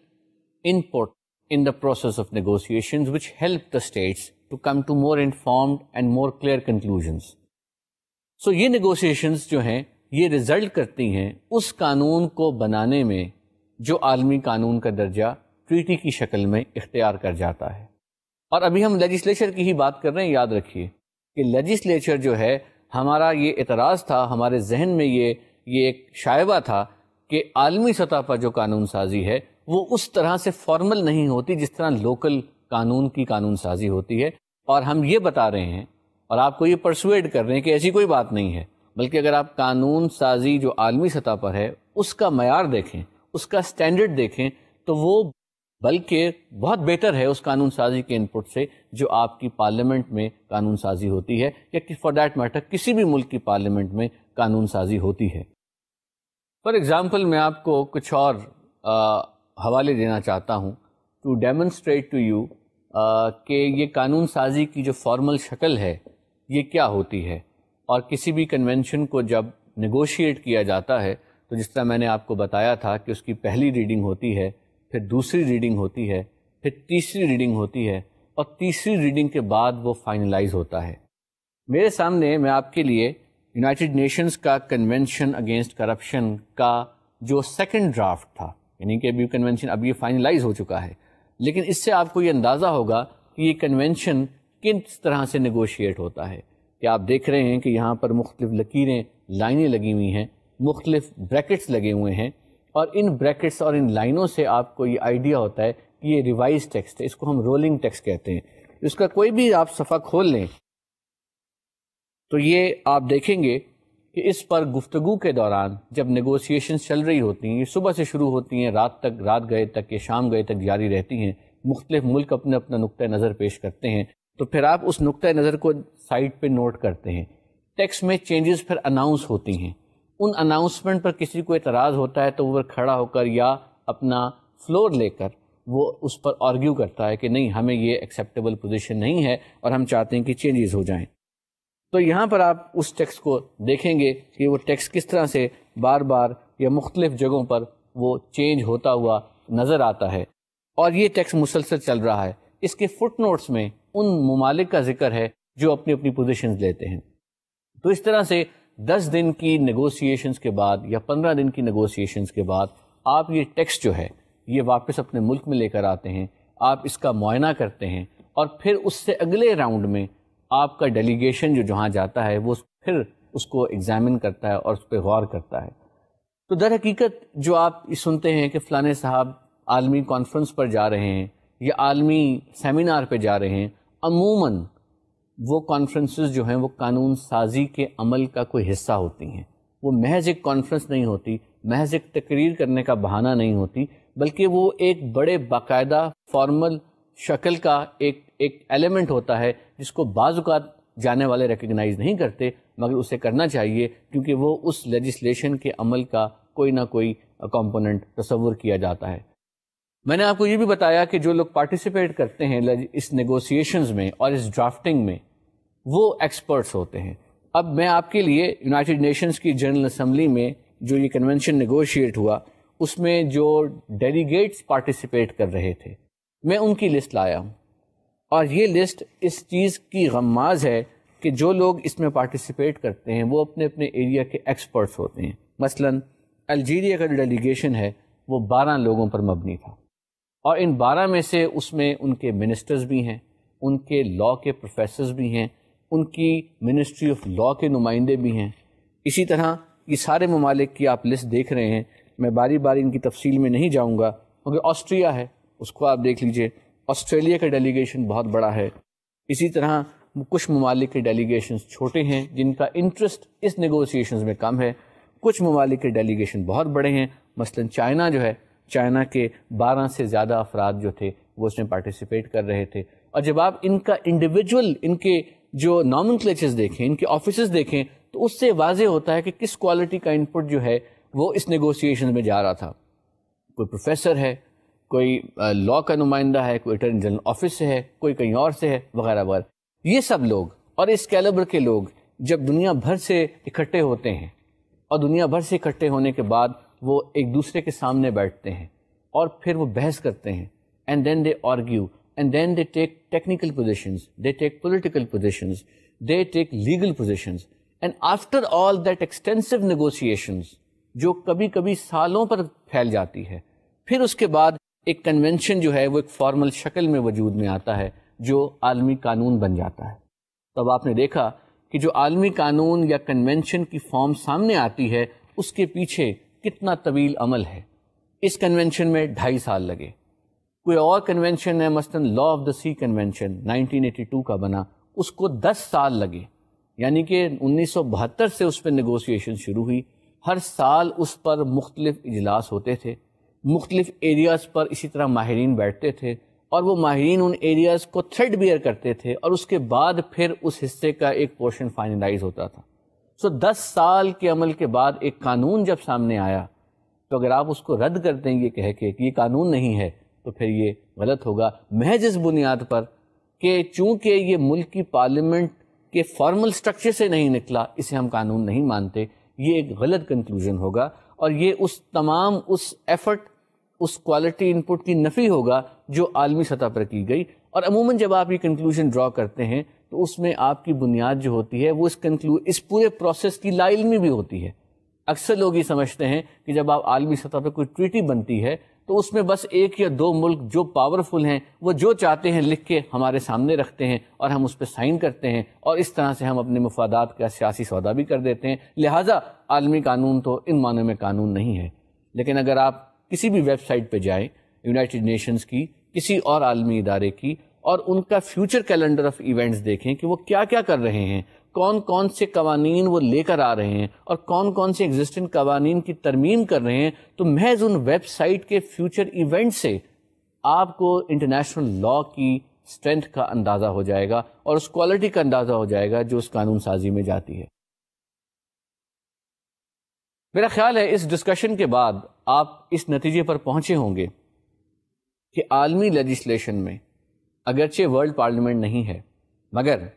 input in the process of negotiations, which helped the states to come to more informed and more clear conclusions. So ये negotiations जो हैं ये result करती हैं उस कानून को बनाने में जो आलमी कानून का दर्जा ट्रीटी की शक्ल में इख्तियार कर जाता है और अभी हम लेजिस्लेचर की ही बात कर रहे हैं याद रखिए कि लेजिस्लेचर जो है हमारा ये एतराज़ था हमारे जहन में ये ये एक शायबा था कि आलमी सतह पर जो कानून साजी है वो उस तरह से फॉर्मल नहीं होती जिस तरह लोकल कानून की कानून साजी होती है और हम ये बता रहे हैं और आपको ये परसुएड कर रहे हैं कि ऐसी कोई बात नहीं है बल्कि अगर आप कानून साजी जो आलमी सतह पर है उसका मैार देखें उसका स्टैंडर्ड देखें तो वो बल्कि बहुत बेहतर है उस कानून साजी के इनपुट से जो आपकी पार्लियामेंट में कानून साजी होती है या कि फॉर डैट मैटर किसी भी मुल्क की पार्लियामेंट में कानून साजी होती है फॉर एग्ज़ाम्पल मैं आपको कुछ और आ, हवाले देना चाहता हूँ टू डेमनस्ट्रेट टू यू कि ये कानून साजी की जो फॉर्मल शक्ल है ये क्या होती है और किसी भी कन्वेंशन को जब नेगोशिएट किया जाता है तो जिस तरह मैंने आपको बताया था कि उसकी पहली रीडिंग होती है फिर दूसरी रीडिंग होती है फिर तीसरी रीडिंग होती है और तीसरी रीडिंग के बाद वो फाइनलाइज होता है मेरे सामने मैं आपके लिए यूनाइटेड नेशंस का कन्वेंशन अगेंस्ट करप्शन का जो सेकंड ड्राफ्ट था यानी कि अभी कन्वेंशन अब ये फाइनलाइज हो चुका है लेकिन इससे आपको ये अंदाज़ा होगा कि ये कन्वेंशन किस तरह से नगोशिएट होता है कि आप देख रहे हैं कि यहाँ पर मुख्तलिफ लकीरें लाइनें लगी हुई हैं मुख्तलिफ ब्रैकेट्स लगे हुए हैं और इन ब्रैकेट्स और इन लाइनों से आपको ये आइडिया होता है कि ये रिवाइज टेक्स्ट है इसको हम रोलिंग टेक्स्ट कहते हैं इसका कोई भी आप सफ़ा खोल लें तो ये आप देखेंगे कि इस पर गुफ्तगु के दौरान जब नेगोशिएशन चल रही होती हैं सुबह से शुरू होती हैं रात तक रात गए तक या शाम गए तक जारी रहती हैं मुख्तलिफ मुल्क अपने अपना नुक़ नज़र पेश करते हैं तो फिर आप उस नुक़ नज़र को साइट पर नोट करते हैं टैक्स में चेंजेस फिर अनाउंस होती हैं उन अनाउंसमेंट पर किसी को एतराज़ होता है तो वो फिर खड़ा होकर या अपना फ्लोर लेकर वो उस पर आर्ग्यू करता है कि नहीं हमें ये एक्सेप्टेबल पोजीशन नहीं है और हम चाहते हैं कि चेंजेस हो जाएं तो यहाँ पर आप उस टेक्स्ट को देखेंगे कि वो टेक्स्ट किस तरह से बार बार या मुख्तलिफ जगहों पर वो चेंज होता हुआ नज़र आता है और ये टेक्स्ट मुसलसल चल रहा है इसके फुट नोट्स में उन ममालिक का जिक्र है जो अपनी अपनी पोजिशन लेते हैं तो इस तरह से दस दिन की नगोसिएशंस के बाद या पंद्रह दिन की नगोसिएशंस के बाद आप ये टेक्स्ट जो है ये वापस अपने मुल्क में लेकर आते हैं आप इसका मुआयना करते हैं और फिर उससे अगले राउंड में आपका डेलीगेशन जो जहाँ जाता है वो फिर उसको एग्ज़ामिन करता है और उस पर गौर करता है तो दर हकीकत जो आप सुनते हैं कि फ़लाने साहब आलमी कॉन्फ्रेंस पर जा रहे हैं या आलमी सेमिनार पर जा रहे हैं अमूमन वो कॉन्फ्रेंस जो हैं वो कानून साजी के अमल का कोई हिस्सा होती हैं वो महज एक कॉन्फ्रेंस नहीं होती महज एक तकरीर करने का बहाना नहीं होती बल्कि वो एक बड़े बाकायदा फॉर्मल शक्ल का एक एक एलिमेंट होता है जिसको बाज़ात जाने वाले रिकग्नाइज़ नहीं करते मगर उसे करना चाहिए क्योंकि वो उस लेजिस्लेशन के अमल का कोई ना कोई कंपोनेंट तस्वुर किया जाता है मैंने आपको ये भी बताया कि जो लोग पार्टिसिपेट करते हैं इस नेगोशिएशंस में और इस ड्राफ्टिंग में वो एक्सपर्ट्स होते हैं अब मैं आपके लिए यूनाइटेड नेशंस की जनरल असम्बली में जो ये कन्वेंशन नेगोशिएट हुआ उसमें जो डेलीगेट्स पार्टिसिपेट कर रहे थे मैं उनकी लिस्ट लाया हूँ और ये लिस्ट इस चीज़ की गमाज है कि जो लोग इसमें पार्टिसिपेट करते हैं वो अपने अपने एरिया के एक्सपर्ट्स होते हैं मसलन अल्जीरिया का जो डेलीगेशन है वो बारह लोगों पर मबनी था और इन बारह में से उसमें उनके मिनिस्टर्स भी हैं उनके लॉ के प्रोफेसर्स भी हैं उनकी मिनिस्ट्री ऑफ लॉ के नुमाइंदे भी हैं इसी तरह ये सारे ममालिक की आप लिस्ट देख रहे हैं मैं बारी बारी इनकी तफसील में नहीं जाऊँगा क्योंकि ऑस्ट्रिया है उसको आप देख लीजिए ऑस्ट्रेलिया का डेलीगेशन बहुत बड़ा है इसी तरह कुछ ममालिक के डेलीगेशन छोटे हैं जिनका इंटरेस्ट इस नेगोशिएशन में कम है कुछ ममालिक के डेलीगेशन बहुत बड़े हैं मसलन चाइना जो है चाइना के 12 से ज़्यादा अफराद जो थे वो उसमें पार्टिसिपेट कर रहे थे और जब आप इनका इंडिविजुअल इनके जो नॉमन देखें इनके ऑफिस देखें तो उससे वाज होता है कि किस क्वालिटी का इनपुट जो है वो इस नेगोशिएशन में जा रहा था कोई प्रोफेसर है कोई लॉ का नुमाइंदा है कोई अटर्नी जनरल ऑफिस से है कोई कहीं और से है वगैरह वगैरह ये सब लोग और इस कैलेबर के लोग जब दुनिया भर से इकट्ठे होते हैं और दुनिया भर से इकट्ठे होने के बाद वो एक दूसरे के सामने बैठते हैं और फिर वो बहस करते हैं and then they argue and then they take technical positions they take political positions they take legal positions and after all that extensive negotiations जो कभी कभी सालों पर फैल जाती है फिर उसके बाद एक कन्वेंशन जो है वो एक फॉर्मल शक्ल में वजूद में आता है जो आलमी कानून बन जाता है तो अब आपने देखा कि जो आलमी कानून या कन्वेंशन की फॉर्म सामने आती है उसके पीछे कितना तवील अमल है इस कन्वेंशन में ढाई साल लगे कोई और कन्वेंशन है मसलन law of the sea convention 1982 का बना उसको 10 साल लगे यानी कि 1972 से उस पर नगोसिएशन शुरू हुई हर साल उस पर मुख्तलिफ इजलास होते थे मुख्तलिफ एरियाज़ पर इसी तरह माहरीन बैठते थे और वो माहरीन उन एरियाज़ को थ्रेड बियर करते थे और उसके बाद फिर उस हिस्से का एक पोर्शन फाइनलाइज होता था सो दस साल के अमल के बाद एक कानून जब सामने आया तो अगर आप उसको रद्द कर देंगे कह के कि ये कानून नहीं है तो फिर ये गलत होगा महज इस बुनियाद पर कि चूंकि ये मुल्क की पार्लियामेंट के फॉर्मल स्ट्रक्चर से नहीं निकला इसे हम कानून नहीं मानते ये एक गलत कंक्लूजन होगा और ये उस तमाम उस एफर्ट उस क्वालिटी इनपुट की नफ़ी होगा जो आलमी सतह पर की गई और अमूमन जब आप ये कंक्लूजन ड्रा करते हैं तो उसमें आपकी बुनियाद जो होती है वो इस कंक्लू इस पूरे प्रोसेस की लाइलमी भी होती है अक्सर लोग ये समझते हैं कि जब आप आलमी सतह पर कोई ट्रीटी बनती है तो उसमें बस एक या दो मुल्क जो पावरफुल हैं वो जो चाहते हैं लिख के हमारे सामने रखते हैं और हम उस पर साइन करते हैं और इस तरह से हम अपने मफादात का सियासी सौदा भी कर देते हैं लिहाजा आलमी कानून तो इन मानों में कानून नहीं है लेकिन अगर आप किसी भी वेबसाइट पे जाएं यूनाइटेड नेशंस की किसी और आलमी इदारे की और उनका फ्यूचर कैलेंडर ऑफ इवेंट्स देखें कि वो क्या क्या कर रहे हैं कौन कौन से कवानीन वो लेकर आ रहे हैं और कौन कौन से एग्जिस्टिंग कवानीन की तरमीम कर रहे हैं तो महज उन वेबसाइट के फ्यूचर इवेंट से आपको इंटरनेशनल लॉ की स्ट्रेंथ का अंदाज़ा हो जाएगा और उस क्वालिटी का अंदाज़ा हो जाएगा जो उस कानून साजी में जाती है मेरा ख्याल है इस डिस्कशन के बाद आप इस नतीजे पर पहुंचे होंगे कि आलमी लेजिस्लेशन में अगरचे वर्ल्ड पार्लियामेंट नहीं है मगर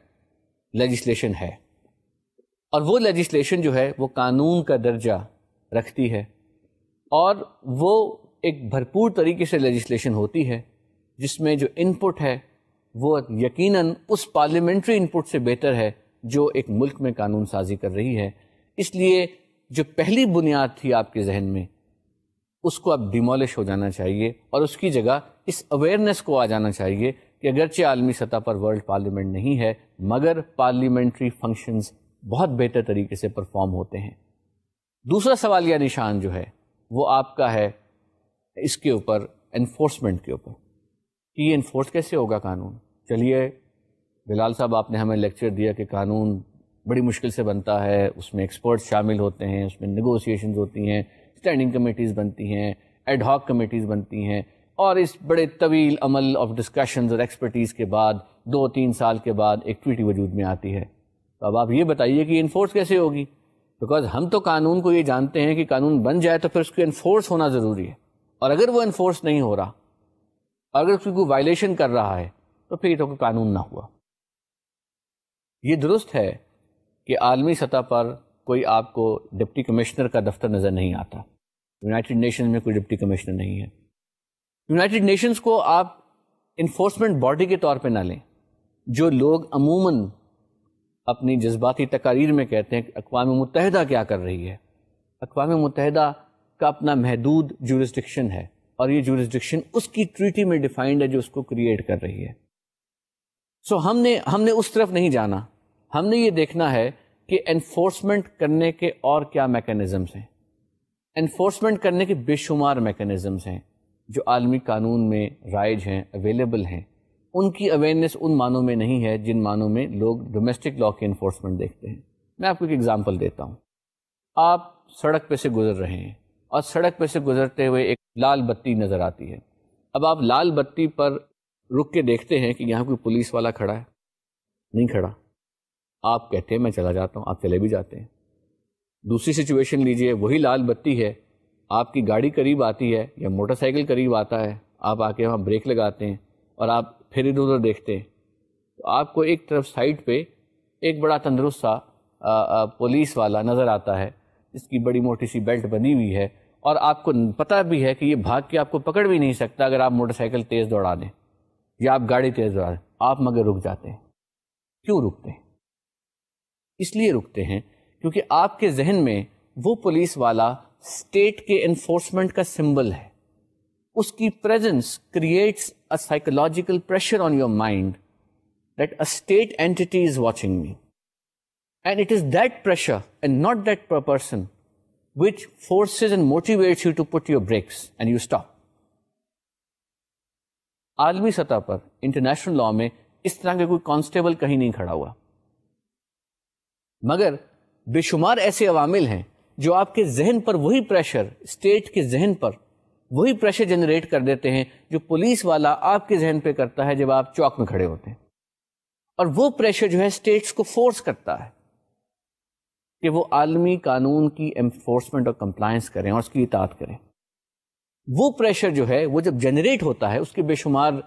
लेजिस्लेशन है और वो लेजिस्लेशन जो है वो कानून का दर्जा रखती है और वो एक भरपूर तरीके से लेजिस्लेशन होती है जिसमें जो इनपुट है वो यकीनन उस पार्लियामेंट्री इनपुट से बेहतर है जो एक मुल्क में कानून साजी कर रही है इसलिए जो पहली बुनियाद थी आपके जहन में उसको अब डिमोलिश हो जाना चाहिए और उसकी जगह इस अवेयरनेस को आ जाना चाहिए कि अगरचे आलमी सतह पर वर्ल्ड पार्लियामेंट नहीं है मगर पार्लियामेंट्री फंक्शंस बहुत बेहतर तरीके से परफॉर्म होते हैं दूसरा सवाल या निशान जो है वो आपका है इसके ऊपर इन्फोर्समेंट के ऊपर कि ये इन्फोर्स कैसे होगा कानून चलिए बिलाल साहब आपने हमें लेक्चर दिया कि कानून बड़ी मुश्किल से बनता है उसमें एक्सपर्ट्स शामिल होते हैं उसमें नगोसिएशन होती हैं स्टैंडिंग कमेटीज़ बनती हैं एडहॉक कमेटीज़ बनती हैं और इस बड़े तवील अमल ऑफ डिस्कशन और एक्सपर्टीज़ के बाद दो तीन साल के बाद एक ट्विटी वजूद में आती है तो अब आप ये बताइए कि इन्फोर्स कैसे होगी बिकॉज हम तो कानून को ये जानते हैं कि कानून बन जाए तो फिर उसको इन्फोर्स होना ज़रूरी है और अगर वो इन्फोर्स नहीं हो रहा अगर उसकी कोई वायलेशन कर रहा है तो फिर तो कोई कानून ना हुआ ये दुरुस्त है कि आलमी सतह पर कोई आपको डिप्टी कमिश्नर का दफ्तर नज़र नहीं आता यूनाइटेड नेशंस में कोई डिप्टी कमिश्नर नहीं है यूनाइटेड नेशंस को आप इन्फोर्समेंट बॉडी के तौर पे ना लें जो लोग अमूमन अपनी जज्बाती तकारीर में कहते हैं कि अकवा मुतहदा क्या कर रही है अकवा मुतहदा का अपना महदूद जूरिस्डिक्शन है और ये जूरिस्डिक्शन उसकी ट्रीटी में डिफाइंड है जो उसको क्रिएट कर रही है सो so, हमने हमने उस तरफ नहीं जाना हमने ये देखना है कि एनफोर्समेंट करने के और क्या मैकेनिज़म्स हैं एनफोर्समेंट करने के बेशुमार मैकेनिज़म्स हैं जो आलमी कानून में राइज हैं अवेलेबल हैं उनकी अवेयरनेस उन मानों में नहीं है जिन मानों में लोग डोमेस्टिक लॉ की इन्फोर्समेंट देखते हैं मैं आपको एक एग्ज़ाम्पल देता हूँ आप सड़क पे से गुजर रहे हैं और सड़क पे से गुजरते हुए एक लाल बत्ती नज़र आती है अब आप लाल बत्ती पर रुक के देखते हैं कि यहाँ कोई पुलिस वाला खड़ा है नहीं खड़ा आप कहते हैं मैं चला जाता हूँ आप चले भी जाते हैं दूसरी सिचुएशन लीजिए वही लाल बत्ती है आपकी गाड़ी करीब आती है या मोटरसाइकिल करीब आता है आप आके वहाँ ब्रेक लगाते हैं और आप फिर इधर उधर देखते हैं तो आपको एक तरफ साइड पे एक बड़ा तंदरुस्त सा पुलिस वाला नज़र आता है जिसकी बड़ी मोटी सी बेल्ट बनी हुई है और आपको पता भी है कि ये भाग के आपको पकड़ भी नहीं सकता अगर आप मोटरसाइकिल तेज़ दौड़ा दें या आप गाड़ी तेज़ दौड़ा दें आप मगर रुक जाते हैं क्यों रुकते हैं इसलिए रुकते हैं क्योंकि आपके जहन में वो पुलिस वाला स्टेट के एनफोर्समेंट का सिंबल है उसकी presence creates a psychological pressure on your mind that a state entity is watching me and it is that pressure and not that person which forces and motivates you to put your brakes and you stop. आलमी सतह पर इंटरनेशनल लॉ में इस तरह का कोई कांस्टेबल कहीं नहीं खड़ा हुआ मगर बेशुमार ऐसे अवामिल हैं जो आपके जहन पर वही प्रेशर स्टेट के जहन पर वही प्रेशर जनरेट कर देते हैं जो पुलिस वाला आपके जहन पे करता है जब आप चौक में खड़े होते हैं और वो प्रेशर जो है स्टेट्स को फोर्स करता है कि वो आलमी कानून की एनफोर्समेंट और कंप्लायंस करें और उसकी इतात करें वो प्रेशर जो है वो जब जनरेट होता है उसके बेशुमार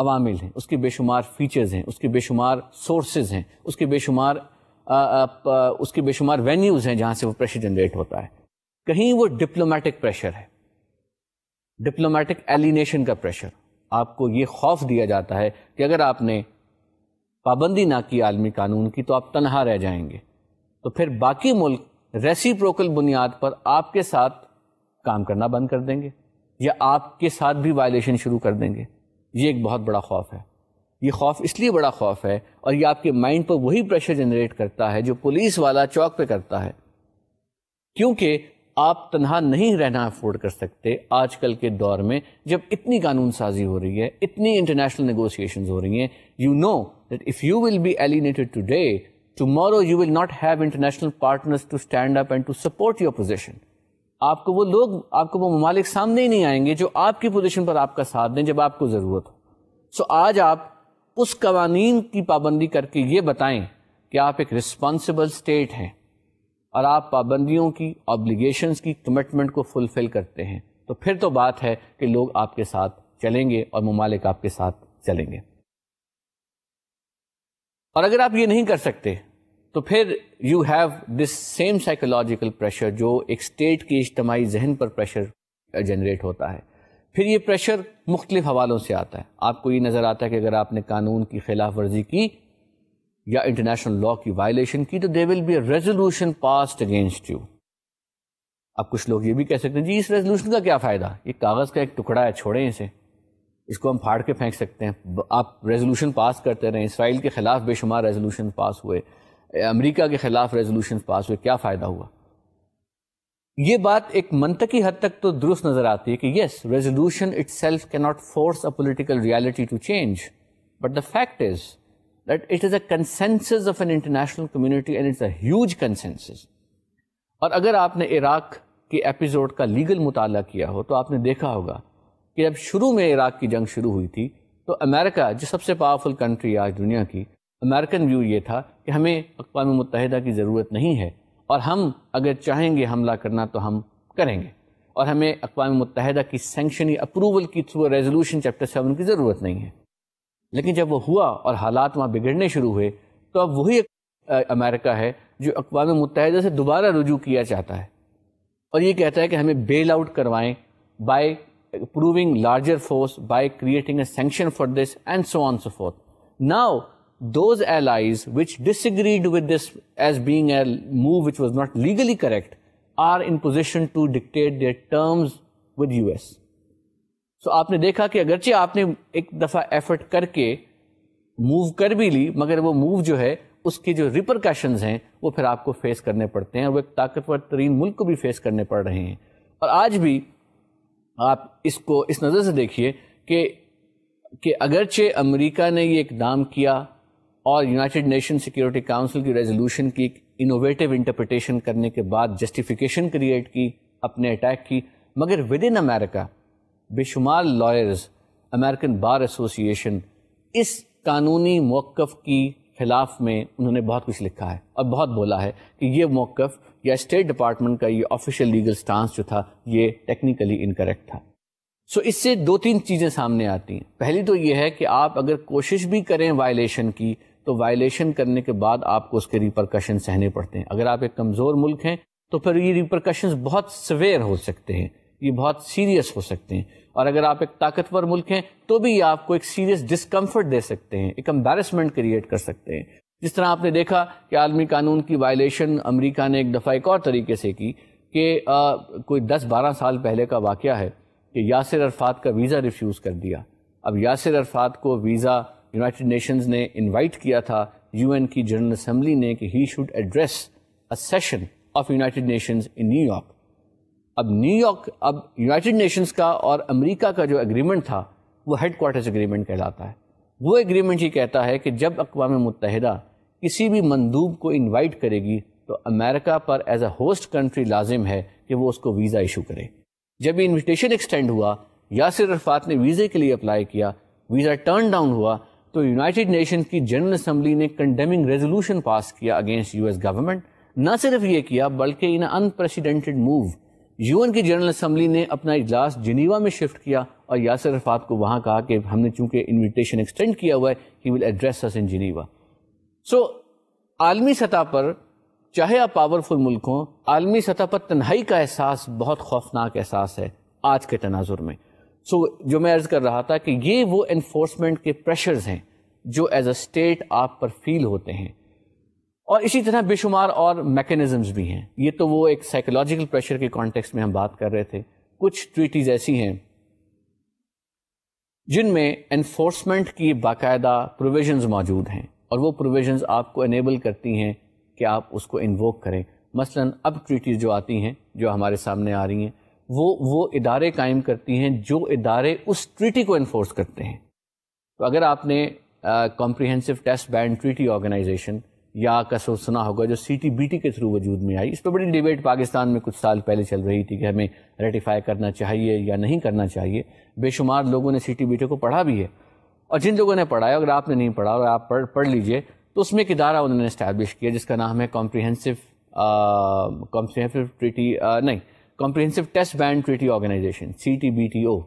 अवामिल हैं उसके बेशुमार फीचर्स हैं उसके बेशुमार सोर्सेज हैं उसके बेशुमार उसके बेशुमार वेन्यूज़ हैं जहाँ से वो प्रेशर जनरेट होता है कहीं वो डिप्लोमेटिक प्रेशर है डिप्लोमेटिक एलिनेशन का प्रेशर आपको ये खौफ दिया जाता है कि अगर आपने पाबंदी ना की आलमी कानून की तो आप तनहा रह जाएंगे तो फिर बाकी मुल्क रेसिप्रोकल बुनियाद पर आपके साथ काम करना बंद कर देंगे या आपके साथ भी वायलेशन शुरू कर देंगे ये एक बहुत बड़ा खौफ है ये खौफ इसलिए बड़ा खौफ है और ये आपके माइंड पर वही प्रेशर जनरेट करता है जो पुलिस वाला चौक पे करता है क्योंकि आप तनहा नहीं रहना अफोर्ड कर सकते आजकल के दौर में जब इतनी कानून साजी हो रही है इतनी इंटरनेशनल नेगोशिएशंस हो रही हैं you know that if you will be alienated today tomorrow you will not have international partners to stand up and to support your position आपको वो लोग आपको वो ममालिक सामने ही नहीं आएंगे जो आपकी पोजिशन पर आपका साथ दें जब आपको ज़रूरत हो सो so, आज आप उस कवानीन की पाबंदी करके ये बताएं कि आप एक रिस्पॉन्सिबल स्टेट हैं और आप पाबंदियों की ऑब्लिगेशंस की कमिटमेंट को फुलफ़िल करते हैं तो फिर तो बात है कि लोग आपके साथ चलेंगे और ममालिक आपके साथ चलेंगे और अगर आप ये नहीं कर सकते तो फिर you have this same psychological pressure जो एक स्टेट के इज्तमाही जहन पर प्रेशर जनरेट होता है फिर ये प्रेशर मुख्तलिफ हवालों से आता है आपको ये नज़र आता है कि अगर आपने कानून की खिलाफ वर्जी की या इंटरनेशनल लॉ की वायलेशन की तो they will be a resolution passed against you अब कुछ लोग ये भी कह सकते हैं जी इस रेजोल्यूशन का क्या फ़ायदा ये कागज़ का एक टुकड़ा है छोड़ें इसे इसको हम फाड़ के फेंक सकते हैं आप रेजोल्यूशन पास करते रहें इसराइल के ख़िलाफ़ बेशुमार रेजोल्यूशन पास हुए अमेरिका के ख़िलाफ़ रेजोल्यूशन पास हुए क्या फ़ायदा हुआ ये बात एक मनतकी हद तक तो दुरुस्त नजर आती है कि yes resolution itself can not force a political reality to change but the fact is that it is a consensus of an international community and it's a huge consensus और अगर आपने इराक के एपिसोड का लीगल मुताला किया हो तो आपने देखा होगा कि जब शुरू में इराक की जंग शुरू हुई थी तो अमेरिका जो सबसे पावरफुल कंट्री है आज दुनिया की अमेरिकन व्यू ये था कि हमें अकवा मुतहदा की ज़रूरत नहीं है और हम अगर चाहेंगे हमला करना तो हम करेंगे और हमें अकवा मुतहदा की सेंक्शन या अप्रूवल की थ्रू रेजोलूशन चैप्टर सेवन की ज़रूरत नहीं है लेकिन जब वो हुआ और हालात वहाँ बिगड़ने शुरू हुए तो अब वही अमेरिका है जो अकवा मुतहदा से दोबारा रुजू किया चाहता है और ये कहता है कि हमें बेल आउट करवाएं by proving larger force by creating a sanction for this and so on and so forth. Now, those allies which disagreed with this as being a move which was not legally correct are in position to dictate their terms with US. So आपने देखा कि अगरचे आपने एक दफ़ा एफर्ट करके मूव कर भी ली मगर वो मूव जो है उसके जो रिपरकशंस हैं वो फिर आपको फेस करने पड़ते हैं और वो एक ताकतवर तरीन मुल्क को भी फेस करने पड़ रहे हैं और आज भी आप इसको इस नज़र से देखिए कि कि अगरचे अमेरिका ने ये इकदाम किया और यूनाइटेड नेशन सिक्योरिटी काउंसिल की रेजोल्यूशन की एक इनोवेटिव इंटरप्रटेशन करने के बाद जस्टिफिकेशन क्रिएट की अपने अटैक की मगर विद इन अमेरिका बेशुमार लॉयर्स अमेरिकन बार एसोसिएशन इस कानूनी मौक़ की खिलाफ में उन्होंने बहुत कुछ लिखा है और बहुत बोला है कि ये मौक़ या स्टेट डिपार्टमेंट का ये ऑफिशियल लीगल स्टांस जो था ये टेक्निकली इनकरेक्ट था सो so, इससे दो तीन चीज़ें सामने आती हैं पहली तो ये है कि आप अगर कोशिश भी करें वायलेशन की तो वायलेशन करने के बाद आपको उसके रिपरकशन सहने पड़ते हैं अगर आप एक कमज़ोर मुल्क हैं तो फिर ये रिपरकशन बहुत सवेर हो सकते हैं ये बहुत सीरियस हो सकते हैं और अगर आप एक ताकतवर मुल्क हैं तो भी ये आपको एक सीरियस डिस्कम्फर्ट दे सकते हैं एक एम्बेरसमेंट क्रिएट कर सकते हैं जिस तरह आपने देखा कि आलमी कानून की वायलेशन अमेरिका ने एक दफ़ा एक और तरीके से की कि कोई दस बारह साल पहले का वाक़ है कि यासिर अरफात का वीज़ा रिफ्यूज़ कर दिया अब यासिर अरफात को वीज़ा यूनाइटेड नेशंस ने इनवाइट किया था यूएन की जनरल असम्बली ने कि ही should address a session of united nations in New York अब न्यूयॉर्क अब यूनाइटेड नेशंस का और अमेरिका का जो एग्रीमेंट था वो हेड क्वार्टर्स एग्रीमेंट कहलाता है वो एग्रीमेंट ही कहता है कि जब अकवा मुतहदा किसी भी मंदूब को इनवाइट करेगी तो अमेरिका पर एज अ होस्ट कंट्री लाजिम है कि वो उसको वीज़ा इशू करे जब ये इन्विटेशन एक्सटेंड हुआ यासिर रफात ने वीज़े के लिए अप्लाई किया वीज़ा टर्न डाउन हुआ तो यूनाइटेड नेशन की जनरल असम्बली ने कंडेमिंग रेजोल्यूशन पास किया अगेंस्ट यूएस गवर्नमेंट न सिर्फ ये किया बल्कि इन अनप्रेसिडेंटेड मूव यूएन की जनरल असम्बली ने अपना इजलास जिनीवा में शिफ्ट किया और यासर रफात को वहाँ कहा कि हमने चूंकि इन्विटेशन एक्सटेंड किया हुआ है ही विल एड्रेस अस इन जिनीवा सो आलमी सतह पर चाहे आप पावरफुल मुल्क हों आलमी सतह पर तन्हाई का एहसास बहुत खौफनाक एहसास है आज के तनाजुर में सो so, जो मैं अर्ज़ कर रहा था कि ये वो इन्फोर्समेंट के प्रेशर्स हैं जो एज अ स्टेट आप पर फील होते हैं और इसी तरह बेशुमार और मैकेनिज़म्स भी हैं ये तो वो एक साइकोलॉजिकल प्रेशर के कॉन्टेक्स्ट में हम बात कर रहे थे कुछ ट्रीटीज़ ऐसी हैं जिनमें इन्फोर्समेंट की बाकायदा प्रोविजंस मौजूद हैं और वो प्रोविजंस आपको इनेबल करती हैं कि आप उसको इन्वोक करें मसलन अब ट्रीटीज़ जो आती हैं जो हमारे सामने आ रही हैं वो वो इदारे कायम करती हैं जो इदारे उस ट्रीटी को इन्फोर्स करते हैं तो अगर आपने comprehensive test ban treaty organization या का सोच सुना होगा जो सी टी के थ्रू वजूद में आई इस पर बड़ी डिबेट पाकिस्तान में कुछ साल पहले चल रही थी कि हमें रेटिफाई करना चाहिए या नहीं करना चाहिए बेशुमार लोगों ने सी टी को पढ़ा भी है और जिन लोगों ने पढ़ा है अगर आपने नहीं पढ़ा और आप पढ़ पढ़ लीजिए तो उसमें एक इदारा उन्होंने इस्टेब्लिश किया जिसका नाम है कॉम्प्रिहेंसिव कॉम्प्रिहेंसिव ट्रीटी नहीं comprehensive test ban treaty organization C T B T O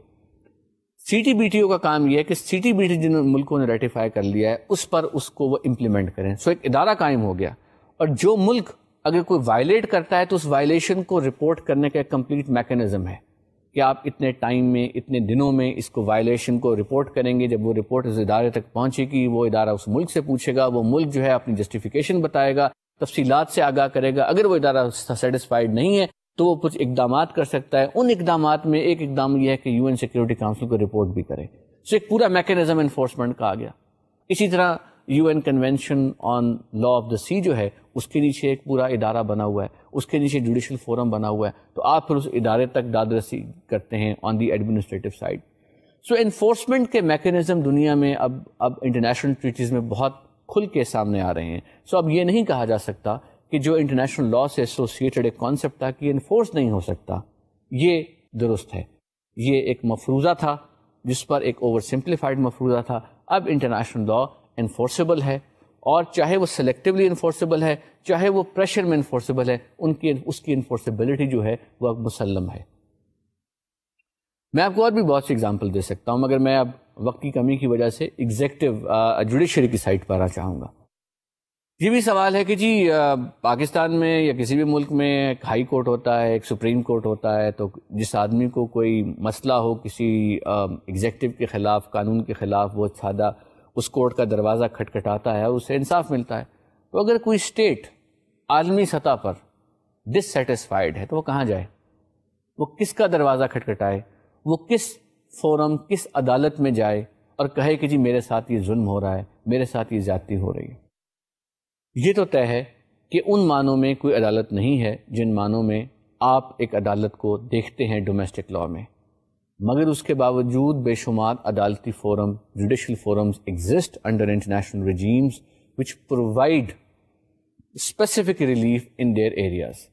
C T B T O का काम यह है कि सी टी बी टी जिन मुल्कों ने रेटिफाई कर लिया है उस पर उसको वो इम्प्लीमेंट करें सो एक इदारा कायम हो गया और जो मुल्क अगर कोई वायलेट करता है तो उस वायलेशन को रिपोर्ट करने का कंप्लीट मैकेनिज्म है कि आप इतने टाइम में इतने दिनों में इसको वायलेशन को रिपोर्ट करेंगे जब वो रिपोर्ट इस इदारे तक पहुंचेगी वो इदारा उस मुल्क से पूछेगा वो मुल्क जो है अपनी जस्टिफिकेशन बताएगा तफसीलात से आगाह करेगा अगर वो इदारा सेटिस्फाइड नहीं है तो वो कुछ इकदाम कर सकता है उन इकदाम में एक इकदाम यह है कि यूएन सिक्योरिटी काउंसिल को रिपोर्ट भी करे सो एक पूरा मैकेनिज्म इन्फोर्समेंट का आ गया इसी तरह U N convention on law of the sea जो है उसके नीचे एक पूरा इदारा बना हुआ है उसके नीचे जुडिशल फोरम बना हुआ है तो आप फिर उस इदारे तक दादरसी करते हैं on the administrative side so enforcement के मैकेनिज्म दुनिया में अब अब इंटरनेशनल ट्रीटीज़ में बहुत खुल के सामने आ रहे हैं सो so, अब ये नहीं कहा जा सकता कि जो इंटरनेशनल लॉ से एसोसिएटेड एक कॉन्सेप्ट था कि इन्फोर्स नहीं हो सकता ये दुरुस्त है ये एक मफरूज़ा था जिस पर एक ओवर सिंप्लीफाइड मफरूज़ा था अब इंटरनेशनल लॉ इन्फोर्सेबल है और चाहे वो सेलेक्टिवली इन्फोर्सेबल है चाहे वो प्रेशर में इन्फोर्सेबल है उनकी उसकी इन्फोर्सेबिलिटी जो है वह मुसलम है मैं आपको और भी बहुत सी एग्जाम्पल दे सकता हूँ मगर मैं अब वक्त की कमी की वजह से एग्जेक्टिव जुडिशरी की साइड पर आना चाहूँगा ये भी सवाल है कि जी पाकिस्तान में या किसी भी मुल्क में एक हाई कोर्ट होता है एक सुप्रीम कोर्ट होता है तो जिस आदमी को कोई मसला हो किसी एग्जेक्टिव के ख़िलाफ़ कानून के ख़िलाफ़ वो सादा उस कोर्ट का दरवाज़ा खटखटाता है उसे इंसाफ मिलता है तो अगर कोई स्टेट आलमी सतह पर डिससेटिस्फाइड है तो वो कहाँ जाए वो किसका दरवाज़ा खटखटाए वो किस फोरम किस अदालत में जाए और कहे कि जी मेरे साथ ये जुल्म हो रहा है मेरे साथ ये ज़्यादती हो रही है ये तो तय है कि उन मानों में कोई अदालत नहीं है जिन मानों में आप एक अदालत को देखते हैं डोमेस्टिक लॉ में मगर उसके बावजूद बेशुमार अदालती forum judicial forums exist under international regimes which provide specific relief in their areas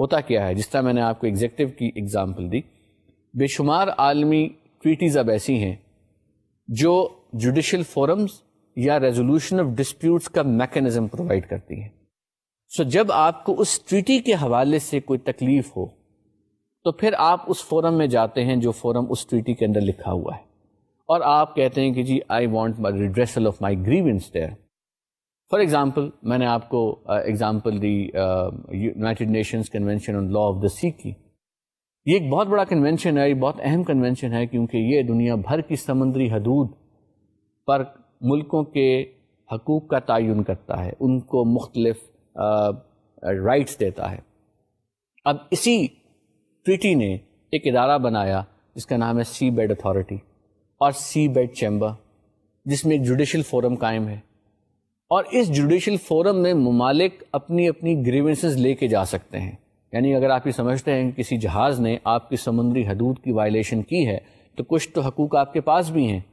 होता क्या है जिस तरह मैंने आपको एग्जेक्टिव की एग्जाम्पल दी बेशुमार आलमी ट्रीटीज़ अब ऐसी हैं जो जुडिशल फोरम्स या रेजोल्यूशन ऑफ डिस्प्यूट्स का मैकेनिज्म प्रोवाइड करती है सो so, जब आपको उस ट्रीटी के हवाले से कोई तकलीफ हो तो फिर आप उस फोरम में जाते हैं जो फोरम उस ट्रीटी के अंदर लिखा हुआ है और आप कहते हैं कि जी I want my redressal of my grievance there for example मैंने आपको एग्ज़ाम्पल uh, दी united nations convention on law of the sea की ये एक बहुत बड़ा कन्वेंशन है ये बहुत अहम कन्वेंशन है क्योंकि ये दुनिया भर की समुद्री हदूद पर मुल्कों के हकूक़ का तयन करता है उनको मुख्तलफ राइट्स देता है अब इसी ट्रिटी ने एक अदारा बनाया जिसका नाम है सी बेड अथॉरिटी और सी बेड चैम्बर जिसमें एक जुडिशल फोरम कायम है और इस जुडिशल फोरम में ममालिक अपनी अपनी ग्रीवेंसेस लेके जा सकते हैं यानी अगर आप ये समझते हैं कि किसी जहाज़ ने आपकी समुद्री हदूद की वायलेशन की है तो कुछ तो हकूक आपके पास भी हैं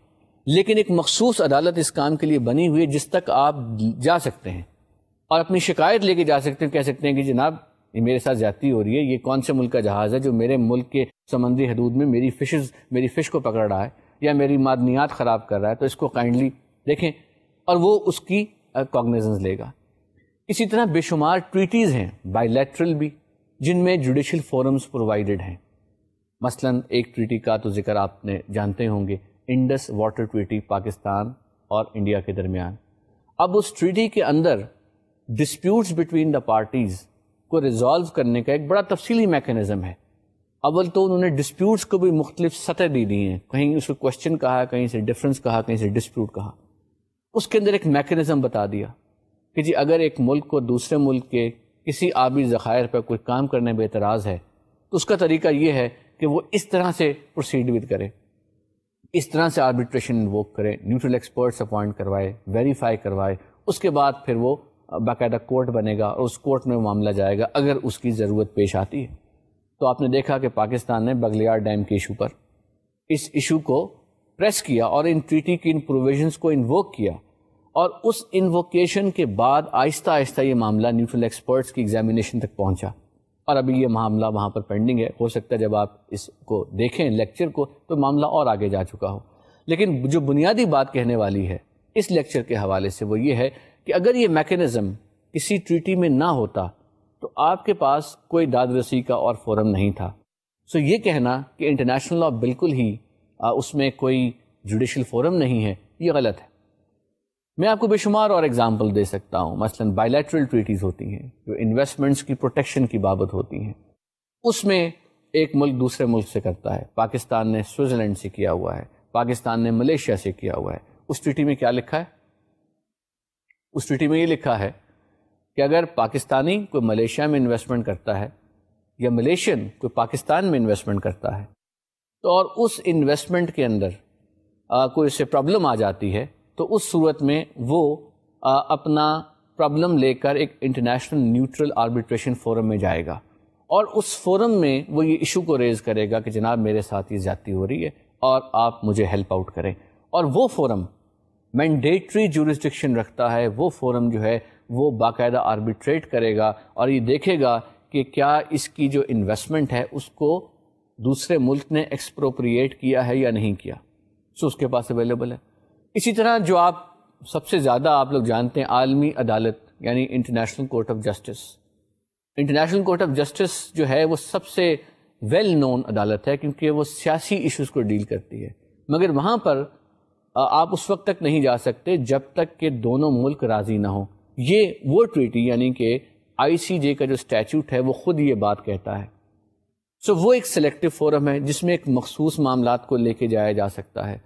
लेकिन एक मखसूस अदालत इस काम के लिए बनी हुई है जिस तक आप जा सकते हैं और अपनी शिकायत लेके जा सकते हैं कह सकते हैं कि जनाब ये मेरे साथ ज्यादती हो रही है ये कौन से मुल्क का जहाज़ है जो मेरे मुल्क के समंदरी हदूद में मेरी फिशेज मेरी फ़िश को पकड़ रहा है या मेरी मादनियात ख़राब कर रहा है तो इसको काइंडली देखें और वो उसकी कॉग्निजेंस लेगा इसी तरह बेशुमार ट्रीटीज़ हैं बायलैटरल भी जिनमें जुडिशल फोरम्स प्रोवाइडेड हैं मसलन एक ट्रीटी का तो ज़िक्र आपने जानते होंगे इंडस वाटर ट्रीटी पाकिस्तान और इंडिया के दरमियान अब उस ट्रीटी के अंदर डिस्प्यूट बिटवीन द पार्टीज़ को रिजॉल्व करने का एक बड़ा तफसीली मेकनिज़म है अव्वल तो उन्होंने डिस्प्यूट्स को भी मुख्तलिफ सतह दी दी हैं कहीं उसको क्वेश्चन कहा कहीं से डिफरेंस कहा कहीं से डिस्प्यूट कहा उसके अंदर एक मेकनिज़म बता दिया कि जी अगर एक मुल्क को दूसरे मुल्क के किसी आबी ज़ख़ायर पर कोई काम करने में एतराज़ है तो उसका तरीका यह है कि वो इस तरह से प्रोसीड विद करें इस तरह से आर्बिट्रेशन इन्वोक करें न्यूट्रल एक्सपर्ट्स अपॉइंट करवाए वेरीफाई करवाए उसके बाद फिर वो बाकायदा कोर्ट बनेगा और उस कोर्ट में मामला जाएगा अगर उसकी ज़रूरत पेश आती है तो आपने देखा कि पाकिस्तान ने बगलियार डैम के इशू पर इस इशू को प्रेस किया और इन ट्रीटी की इन प्रोविजंस को इन्वोक किया और उस इन्वोकेशन के बाद आहिस्ता आहिस्ता ये मामला न्यूट्रल एक्सपर्ट्स की एग्जामिनेशन तक पहुंचा और अभी ये मामला वहाँ पर पेंडिंग है हो सकता है जब आप इसको देखें लेक्चर को तो मामला और आगे जा चुका हो लेकिन जो बुनियादी बात कहने वाली है इस लेक्चर के हवाले से वो ये है कि अगर ये मैकेनिज़म किसी ट्रीटी में ना होता तो आपके पास कोई दादरसी का और फोरम नहीं था सो ये कहना कि इंटरनेशनल लॉ बिल्कुल ही उसमें कोई जुडिशल फोरम नहीं है ये गलत है मैं आपको बेशुमार और एग्जाम्पल दे सकता हूँ मसलन बायलैटरल ट्रीटीज़ होती हैं जो इन्वेस्टमेंट्स की प्रोटेक्शन की बाबत होती हैं उसमें एक मुल्क दूसरे मुल्क से करता है पाकिस्तान ने स्विट्ज़रलैंड से किया हुआ है पाकिस्तान ने मलेशिया से किया हुआ है उस ट्रीटी में क्या लिखा है उस ट्रीटी में ये लिखा है कि अगर पाकिस्तानी कोई मलेशिया में इन्वेस्टमेंट करता है या मलेशियन कोई पाकिस्तान में इन्वेस्टमेंट करता है तो और उस इन्वेस्टमेंट के अंदर कोई उससे प्रॉब्लम आ जाती है तो उस सूरत में वो आ, अपना प्रॉब्लम लेकर एक इंटरनेशनल न्यूट्रल आर्बिट्रेशन फोरम में जाएगा और उस फोरम में वो ये इशू को रेज़ करेगा कि जनाब मेरे साथ ये ज़्यादती हो रही है और आप मुझे हेल्प आउट करें और वो फोरम मैंडेटरी जूरिस्डिक्शन रखता है वो फोरम जो है वो बाकायदा आर्बिट्रेट करेगा और ये देखेगा कि क्या इसकी जो इन्वेस्टमेंट है उसको दूसरे मुल्क ने एक्सप्रोप्रिएट किया है या नहीं किया सो उसके पास अवेलेबल है इसी तरह जो आप सबसे ज़्यादा आप लोग जानते हैं आलमी अदालत यानी international court of justice international court of justice जो है वो सबसे वेल नोन अदालत है क्योंकि वो सियासी इश्यूज़ को डील करती है मगर वहाँ पर आप उस वक्त तक नहीं जा सकते जब तक कि दोनों मुल्क राज़ी ना हो ये वो ट्रीटी यानी कि आईसीजे का जो स्टैचूट है वो ख़ुद ये बात कहता है सो so, वो एक सिलेक्टिव फोरम है जिसमें एक मखसूस मामला को लेके जाया जा सकता है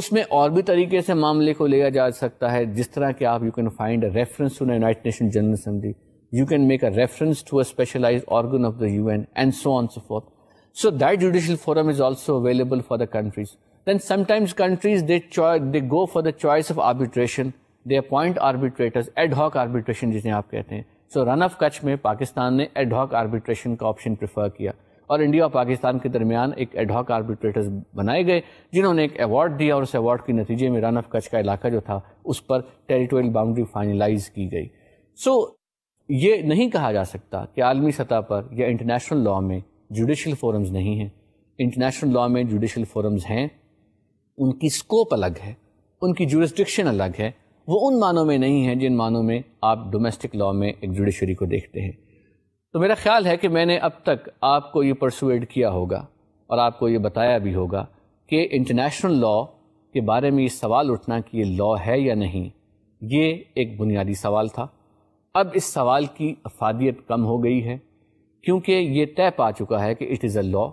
उसमें और भी तरीके से मामले को लिया जा सकता है जिस तरह के आप you can find a reference to united nation general assembly you can make a reference to a specialize organ of the U N and so on so forth so that judicial forum is also available for the countries then sometimes countries they they go for the choice of arbitration they appoint arbitrators ad hoc arbitration जिसे आप कहते हैं so run of kutch में पाकिस्तान ने ad hoc arbitration का option prefer किया और इंडिया और पाकिस्तान के दरमियान एक एडॉक आर्बिट्रेटर्स बनाए गए जिन्होंने एक अवार्ड दिया और उस अवार्ड के नतीजे में रन ऑफ कच्छ का इलाका जो था उस पर टेरिटोरियल बाउंड्री फाइनलाइज की गई सो so, ये नहीं कहा जा सकता कि आलमी सतह पर या इंटरनेशनल लॉ में जुडिशल फोरम्स नहीं हैं इंटरनेशनल लॉ में जुडिशल फोरम्स हैं उनकी स्कोप अलग है उनकी जुरिस्डिक्शन अलग है वो उन मानों में नहीं है जिन मानों में आप डोमेस्टिक लॉ में एक जुडिशरी को देखते हैं तो मेरा ख्याल है कि मैंने अब तक आपको ये परसुएड किया होगा और आपको ये बताया भी होगा कि इंटरनेशनल लॉ के बारे में ये सवाल उठना कि ये लॉ है या नहीं ये एक बुनियादी सवाल था अब इस सवाल की अफादियत कम हो गई है क्योंकि ये तय पा चुका है कि इट इज़ अ लॉ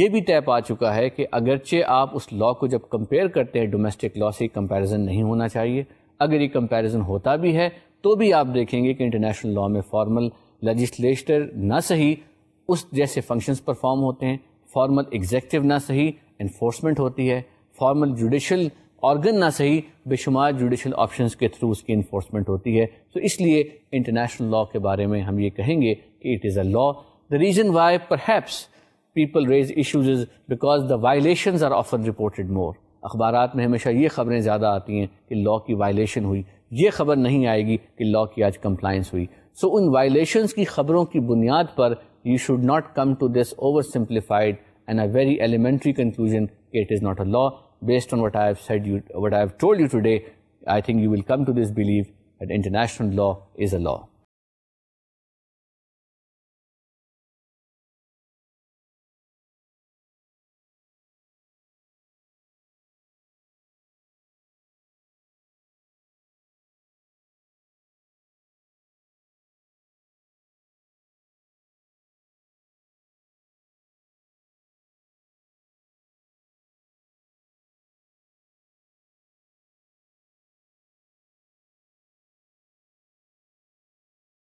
ये भी तय पा चुका है कि अगरचे आप उस लॉ को जब कंपेयर करते हैं डोमेस्टिक लॉ से कंपैरिजन नहीं होना चाहिए अगर ये कंपैरिजन होता भी है तो भी आप देखेंगे कि इंटरनेशनल लॉ में फॉर्मल लजिस्लेचर ना सही उस जैसे फंक्शंस परफॉर्म होते हैं फॉर्मल एग्जेक्टिव ना सही इन्फोर्समेंट होती है फॉर्मल जुडिशल ऑर्गन ना सही बेशुमार जुडिशल ऑप्शन के थ्रू उसकी इन्फोर्समेंट होती है तो इसलिए इंटरनेशनल लॉ के बारे में हम ये कहेंगे कि it is a law the reason why per people raise issues is because the violation are often reported more अखबार में हमेशा ये खबरें ज़्यादा आती हैं कि लॉ की वायलेशन हुई ये खबर नहीं आएगी कि लॉ की आज कंप्लाइंस हुई so, उन वायलेशंस की खबरों की बुनियाद पर you should not come to this oversimplified and a very elementary conclusion. It is not a law based on what I have said, you, what I have told you today, I think you will come to this belief that international law is a law.